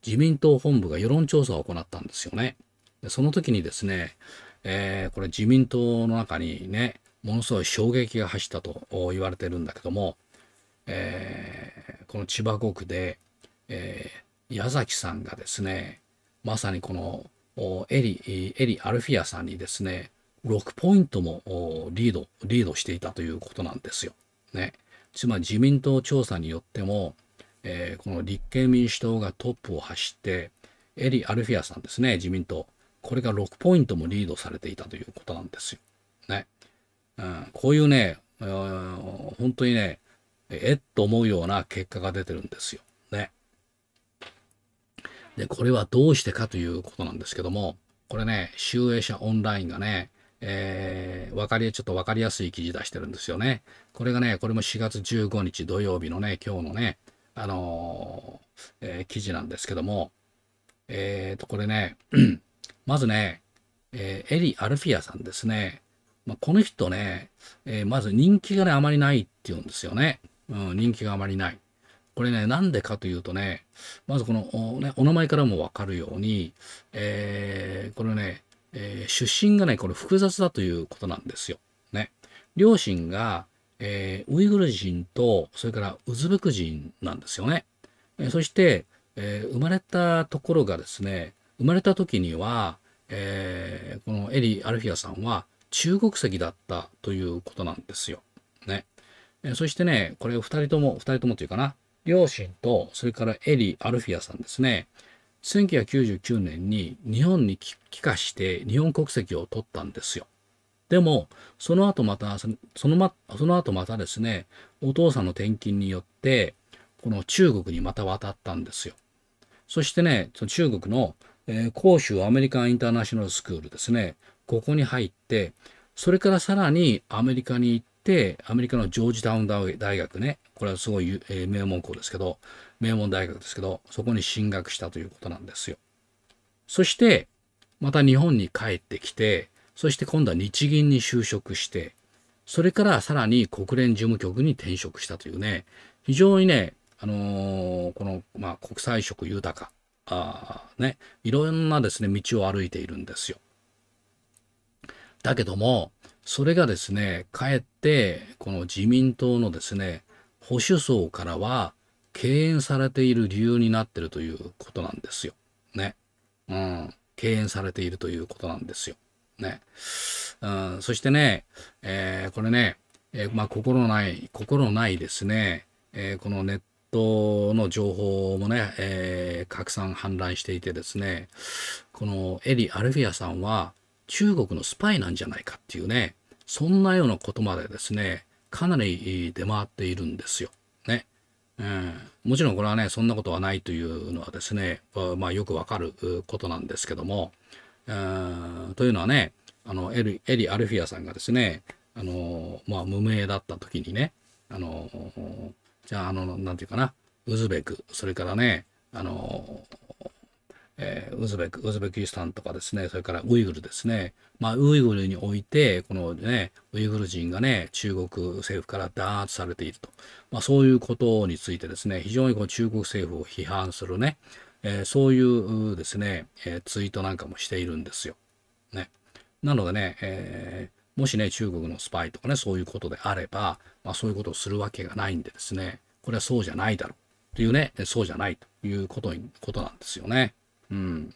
自民党本部が世論調査を行ったんですよね。でその時にですね、えー、これ自民党の中にね、ものすごい衝撃が走ったと言われてるんだけども、えー、この千葉5区で、えー、矢崎さんがですね、まさにこのエリ、エリ・アルフィアさんにですね、6ポイントもリード、リードしていたということなんですよ。ね。つまり自民党調査によっても、えー、この立憲民主党がトップを走ってエリ・アルフィアさんですね自民党これが6ポイントもリードされていたということなんですよ。ね。うん、こういうね、えん、本当にねえっと思うような結果が出てるんですよ。ね。でこれはどうしてかということなんですけどもこれね集英社オンラインがねえー、分かり、ちょっと分かりやすい記事出してるんですよね。これがね、これも4月15日土曜日のね、今日のね、あのえー、記事なんですけども、えっ、ー、と、これね、まずね、えー、エリ・アルフィアさんですね。まあ、この人ね、えまず人気がね、あまりないっていうんですよね。うん、人気があまりない。これね、なんでかというとね、まずこのお,、ね、お名前からもわかるように、えこれね、え出身がね、これ複雑だということなんですよ。ね。両親が、えー、ウイグル人とそれからウズベク人なんですよね。えー、そして、えー、生まれたところがですね生まれた時には、えこのエリ・アルフィアさんは中国籍だったということなんですよ。ね。えそしてねこれ2人とも2人ともというかな両親とそれからエリ・アルフィアさんですね1999年に日本に帰化して日本国籍を取ったんですよ。でも、その後また、そのま、その後またですね、お父さんの転勤によって、この中国にまた渡ったんですよ。そしてね、その中国の、えー、広州アメリカンインターナショナルスクールですね、ここに入って、それからさらにアメリカに行って、アメリカのジョージタウン大学ね、これはすごい、えー、名門校ですけど、名門大学ですけど、そこに進学したということなんですよ。そして、また日本に帰ってきて、そして今度は日銀に就職して、それからさらに国連事務局に転職したというね、非常にね、あのー、この、まあ、国際色豊か、あね、いろんなですね、道を歩いているんですよ。だけども、それがですね、かえって、この自民党のですね、保守層からは敬遠されている理由になってるということなんですよ。ね。うん。敬遠されているということなんですよ。ね。うん、そしてね、えー、これね、えー、まあ、心ない、心ないですね、えー、このネットの情報もね、え拡散、氾濫していてですね、このエリ・アルフィアさんは中国のスパイなんじゃないかっていうね、そんなようなことまでですね、かなり出回っているんですよ。ね。うん、もちろんこれはね、そんなことはないというのはですね、まあ、よくわかることなんですけども、というのはね、あのエリ、エリ・アルフィアさんがですね、あの、まあ、無名だった時にね、あの、じゃあ、あの、なんていうかな、ウズベク、それからね、あの、えー、ウズベク、ウズベキスタンとかですね、それからウイグルですね。まあ、ウイグルにおいて、このね、ウイグル人がね、中国政府から弾圧されていると。まあ、そういうことについてですね、非常にこう中国政府を批判するね、えー、そういうですね、えー、ツイートなんかもしているんですよ。ね、なのでね、えー、もしね、中国のスパイとかね、そういうことであれば、まあ、そういうことをするわけがないんでですね、これはそうじゃないだろうというね、そうじゃないということにことなんですよね。うん。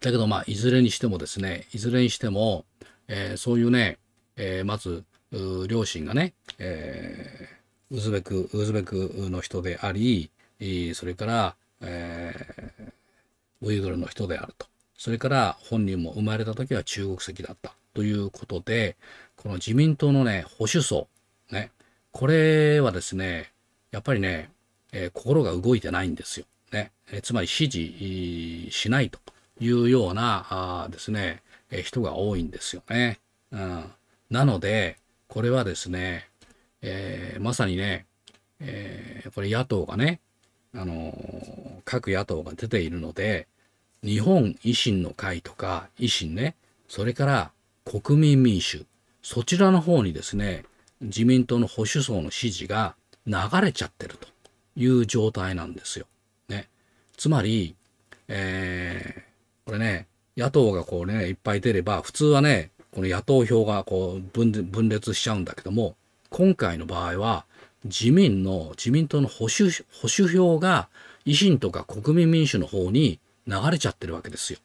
だけど、まあ、いずれにしてもですね、いずれにしても、えー、そういうね、えー、まず、両親がね、えー、ウズベク、ウズベクの人であり、それから、えー、ウイグルの人であると。それから本人も生まれた時は中国籍だったということで、この自民党のね、保守層、ね、これはですね、やっぱりね、えー、心が動いてないんですよ。ね、えー、つまり支持しないというようなあですね、えー、人が多いんですよね。うん、なので、これはですね、えまさにね、えこれ野党がね、あの各野党が出ているので日本維新の会とか維新ねそれから国民民主そちらの方にですね自民党の保守層の支持が流れちゃってるという状態なんですよ。ね、つまり、えー、これね野党がこうねいっぱい出れば普通はねこの野党票がこう分分裂しちゃうんだけども今回の場合は自民の、自民党の保守、保守票が維新とか国民民主の方に流れちゃってるわけですよ。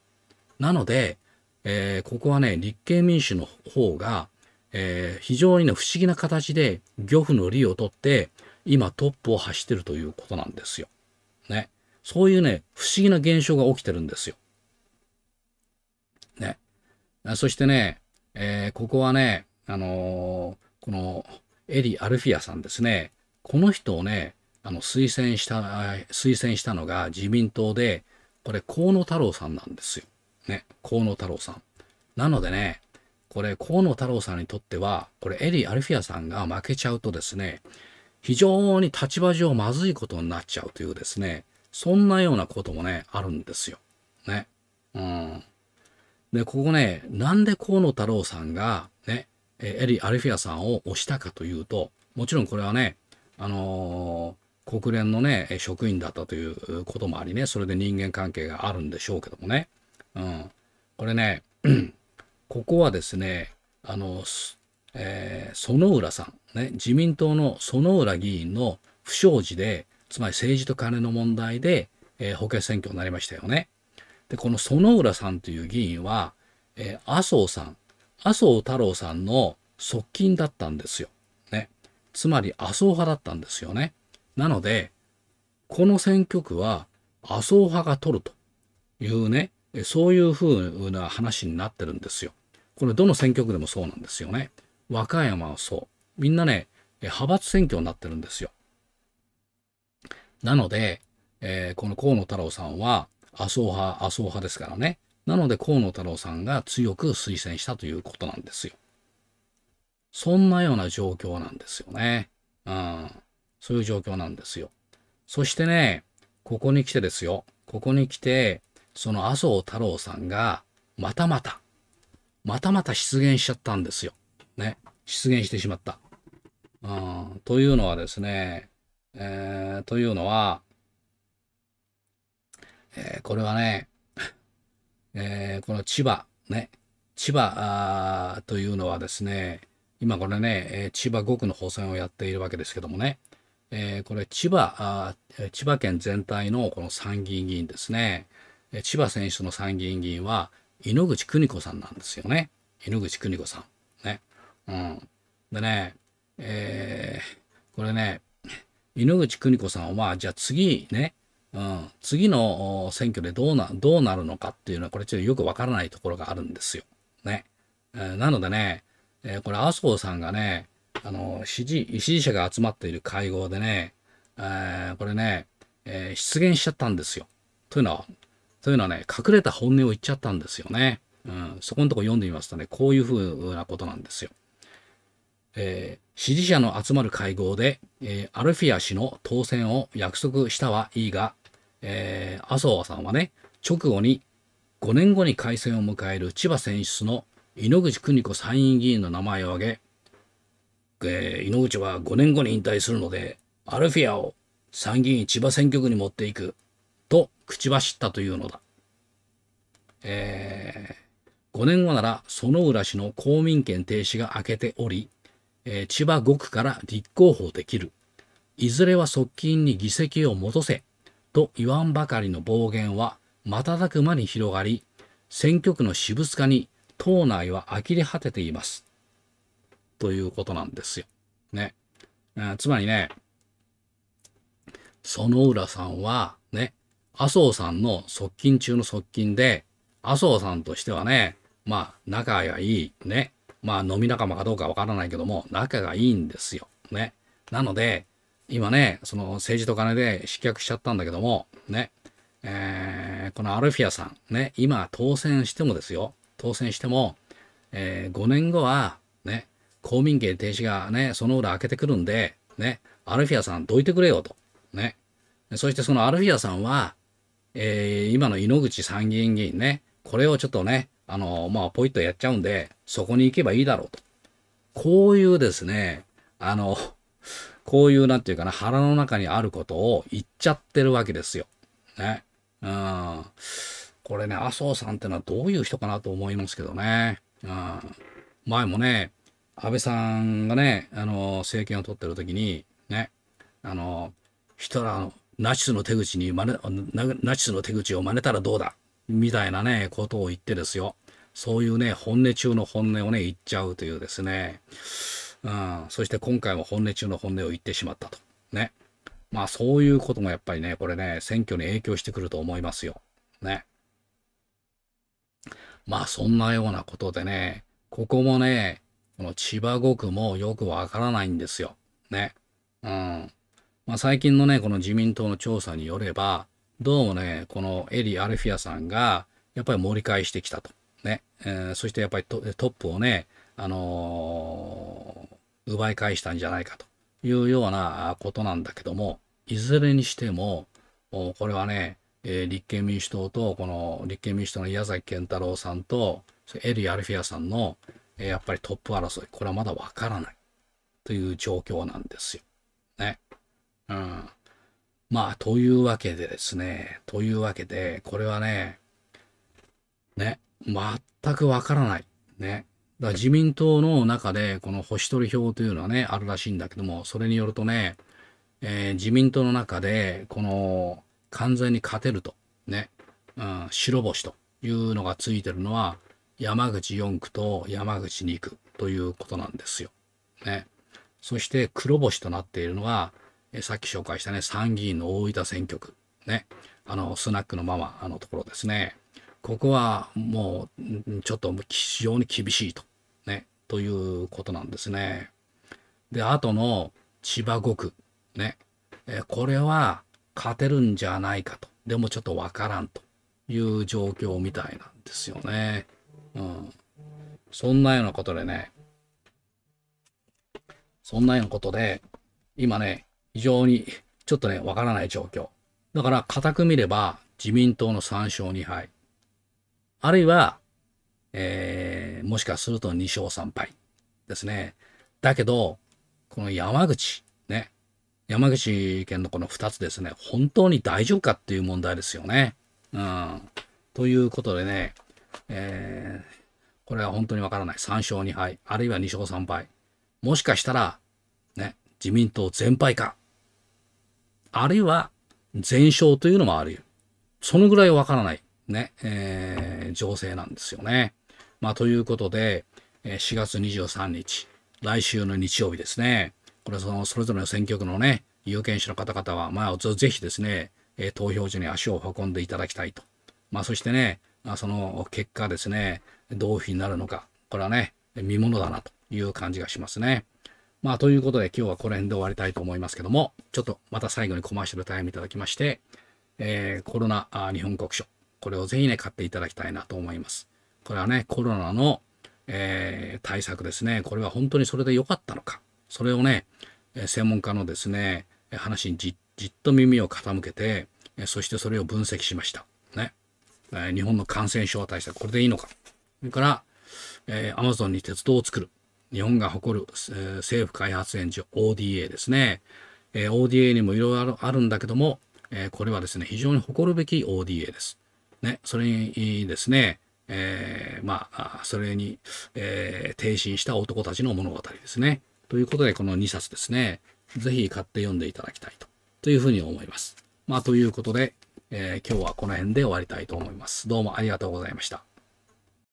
なので、えー、ここはね、立憲民主の方が、えー、非常にね、不思議な形で、漁夫の利を取って、今トップを走ってるということなんですよ。ね。そういうね、不思議な現象が起きてるんですよ。ね。そしてね、えー、ここはね、あのー、この、エリ・アルフィアさんですね。この人をね、あの、推薦した、推薦したのが自民党で、これ河野太郎さんなんですよ。ね、河野太郎さん。なのでね、これ河野太郎さんにとっては、これエリ・アルフィアさんが負けちゃうとですね、非常に立場上まずいことになっちゃうというですね、そんなようなこともね、あるんですよ。ね。うん。で、ここね、なんで河野太郎さんがえエリー・アルフィアさんを押したかというと、もちろんこれはね、あのー、国連のね、職員だったということもありね、それで人間関係があるんでしょうけどもね。うん。これね、ここはですね、あの、えー、浦さん、ね、自民党の薗浦議員の不祥事で、つまり政治と金の問題で、えー、補欠選挙になりましたよね。で、この薗浦さんという議員は、えー、麻生さん、麻生太郎さんの側近だったんですよ。ね。つまり麻生派だったんですよね。なので、この選挙区は麻生派が取るというね、そういうふうな話になってるんですよ。これどの選挙区でもそうなんですよね。和歌山はそう。みんなね、派閥選挙になってるんですよ。なので、えー、この河野太郎さんは麻生派、麻生派ですからね。なので河野太郎さんが強く推薦したということなんですよ。そんなような状況なんですよね。うん。そういう状況なんですよ。そしてね、ここに来てですよ。ここに来て、その麻生太郎さんが、またまた、またまた出現しちゃったんですよ。ね。出現してしまった。うん。というのはですね、えー、というのは、えー、これはね、えー、この千葉、ね、千葉というのはですね、今これね、千葉5区の補選をやっているわけですけどもね、えー、これ千葉千葉県全体のこの参議院議員ですね、千葉選出の参議院議員は井ノ口邦子さんなんですよね。井ノ口邦子さん。ね。うん。でね、えー、これね、井ノ口邦子さんはじゃあ次ね、うん、次の選挙でどうなどうなるのかっていうのは、これちょっとよくわからないところがあるんですよ。ね。えー、なのでね、えー、これ麻生さんがね、あの支持、支持者が集まっている会合でね、えー、これね、えー、出現しちゃったんですよ。というのは、というのはね、隠れた本音を言っちゃったんですよね。うん、そこのとこ読んでみますとね、こういうふうなことなんですよ。えー、支持者の集まる会合で、えー、アルフィア氏の当選を約束したはいいが、えー、麻生さんはね、直後に5年後に改選を迎える千葉選出の井ノ口邦子参院議員の名前を挙げ、えー、井ノ口は5年後に引退するので、アルフィアを参議院千葉選挙区に持っていくと口走ったというのだ。えー、5年後なら園浦氏の公民権停止が明けており、えー、千葉5区から立候補できる。いずれは側近に議席を戻せと言わんばかりの暴言は瞬く間に広がり、選挙区の私物化に党内は呆れ果てています。ということなんですよ。ね。うん、つまりね、園浦さんは、ね、麻生さんの側近中の側近で、麻生さんとしてはね、まあ、仲がいい、ね、まあ、飲み仲間かどうかわからないけども、仲がいいんですよ。ね。なので、今ね、その政治と金で失脚しちゃったんだけども、ね、えー、このアルフィアさん、ね、今当選してもですよ、当選しても、えー、5年後は、ね、公民権停止がね、その裏開けてくるんで、ね、アルフィアさんどいてくれよと、ね。そしてそのアルフィアさんは、えー、今の井ノ口参議院議員ね、これをちょっとね、あの、まあ、ポイッとやっちゃうんで、そこに行けばいいだろうと。こういうですね、あの、こういう、なんていうかな、腹の中にあることを言っちゃってるわけですよ。ね。うん。これね、麻生さんってのはどういう人かなと思いますけどね。うん。前もね、安倍さんがね、あの、政権を取ってる時に、ね、あの、ヒトラーの、ナチスの手口に真似、ナチスの手口を真似たらどうだみたいなね、ことを言ってですよ。そういうね、本音中の本音をね、言っちゃうというですね。うん、そして今回も本音中の本音を言ってしまったと。ね。まあそういうこともやっぱりね、これね、選挙に影響してくると思いますよ。ね。まあそんなようなことでね、ここもね、この千葉5区もよくわからないんですよ。ね。うん。まあ最近のね、この自民党の調査によれば、どうもね、このエリ・アルフィアさんが、やっぱり盛り返してきたと。ね。えー、そしてやっぱりトップをね、あのー奪い返したんじゃないかというようなことなんだけども、いずれにしても、これはね、えー、立憲民主党と、この立憲民主党の矢崎健太郎さんと、エリアルフィアさんの、えー、やっぱりトップ争い、これはまだわからないという状況なんですよ。ね。うん。まあ、というわけでですね、というわけで、これはね、ね、全くわからない。ね。だから自民党の中で、この星取り票というのはね、あるらしいんだけども、それによるとね、えー、自民党の中で、この、完全に勝てると、ね、うん、白星というのがついてるのは、山口4区と山口2区ということなんですよ。ね。そして黒星となっているのが、えさっき紹介したね、参議院の大分選挙区。ね。あの、スナックのママ、あのところですね。ここはもう、ちょっと非常に厳しいとということなんですね。で、あとの千葉5区、ね、えこれは勝てるんじゃないかと、でもちょっとわからんという状況みたいなんですよね。うん。そんなようなことでね、そんなようなことで、今ね、非常にちょっとね、わからない状況。だから、固く見れば、自民党の3勝2敗。あるいは、えー、もしかすると2勝3敗ですね。だけど、この山口、ね、山口県のこの2つですね、本当に大丈夫かっていう問題ですよね。うん。ということでね、えー、これは本当にわからない。3勝2敗、あるいは2勝3敗。もしかしたら、ね、自民党全敗か。あるいは全勝というのもある。そのぐらいわからない、ね、えー、情勢なんですよね。まあ、ということで、え4月23日、来週の日曜日ですね、これそのそれぞれの選挙区のね、有権者の方々は、まあ、ぜひですね、え投票所に足を運んでいただきたいと。まあ、そしてね、その結果ですね、どういうふうになるのか、これはね、見ものだなという感じがしますね。まあ、ということで今日はこの辺で終わりたいと思いますけども、ちょっとまた最後にコマーシャルタイムいただきまして、えー、コロナ日本国書、これをぜひね、買っていただきたいなと思います。これはね、コロナの、えー、対策ですね。これは本当にそれで良かったのか。それをね、専門家のですね、話にじじっと耳を傾けて、そしてそれを分析しました。ね。日本の感染症対策、これでいいのか。それから、えー、アマゾンに鉄道を作る。日本が誇る、えー、政府開発援助 ODA ですね。えー、ODA にもいろいろあるんだけども、えー、これはですね、非常に誇るべき ODA です。ね、それにですね、えー、まあ、それに、えー、心した男たちの物語ですね。ということで、この2冊ですね、ぜひ買って読んでいただきたいと、というふうに思います。まあ、ということで、えー、今日はこの辺で終わりたいと思います。どうもありがとうございました。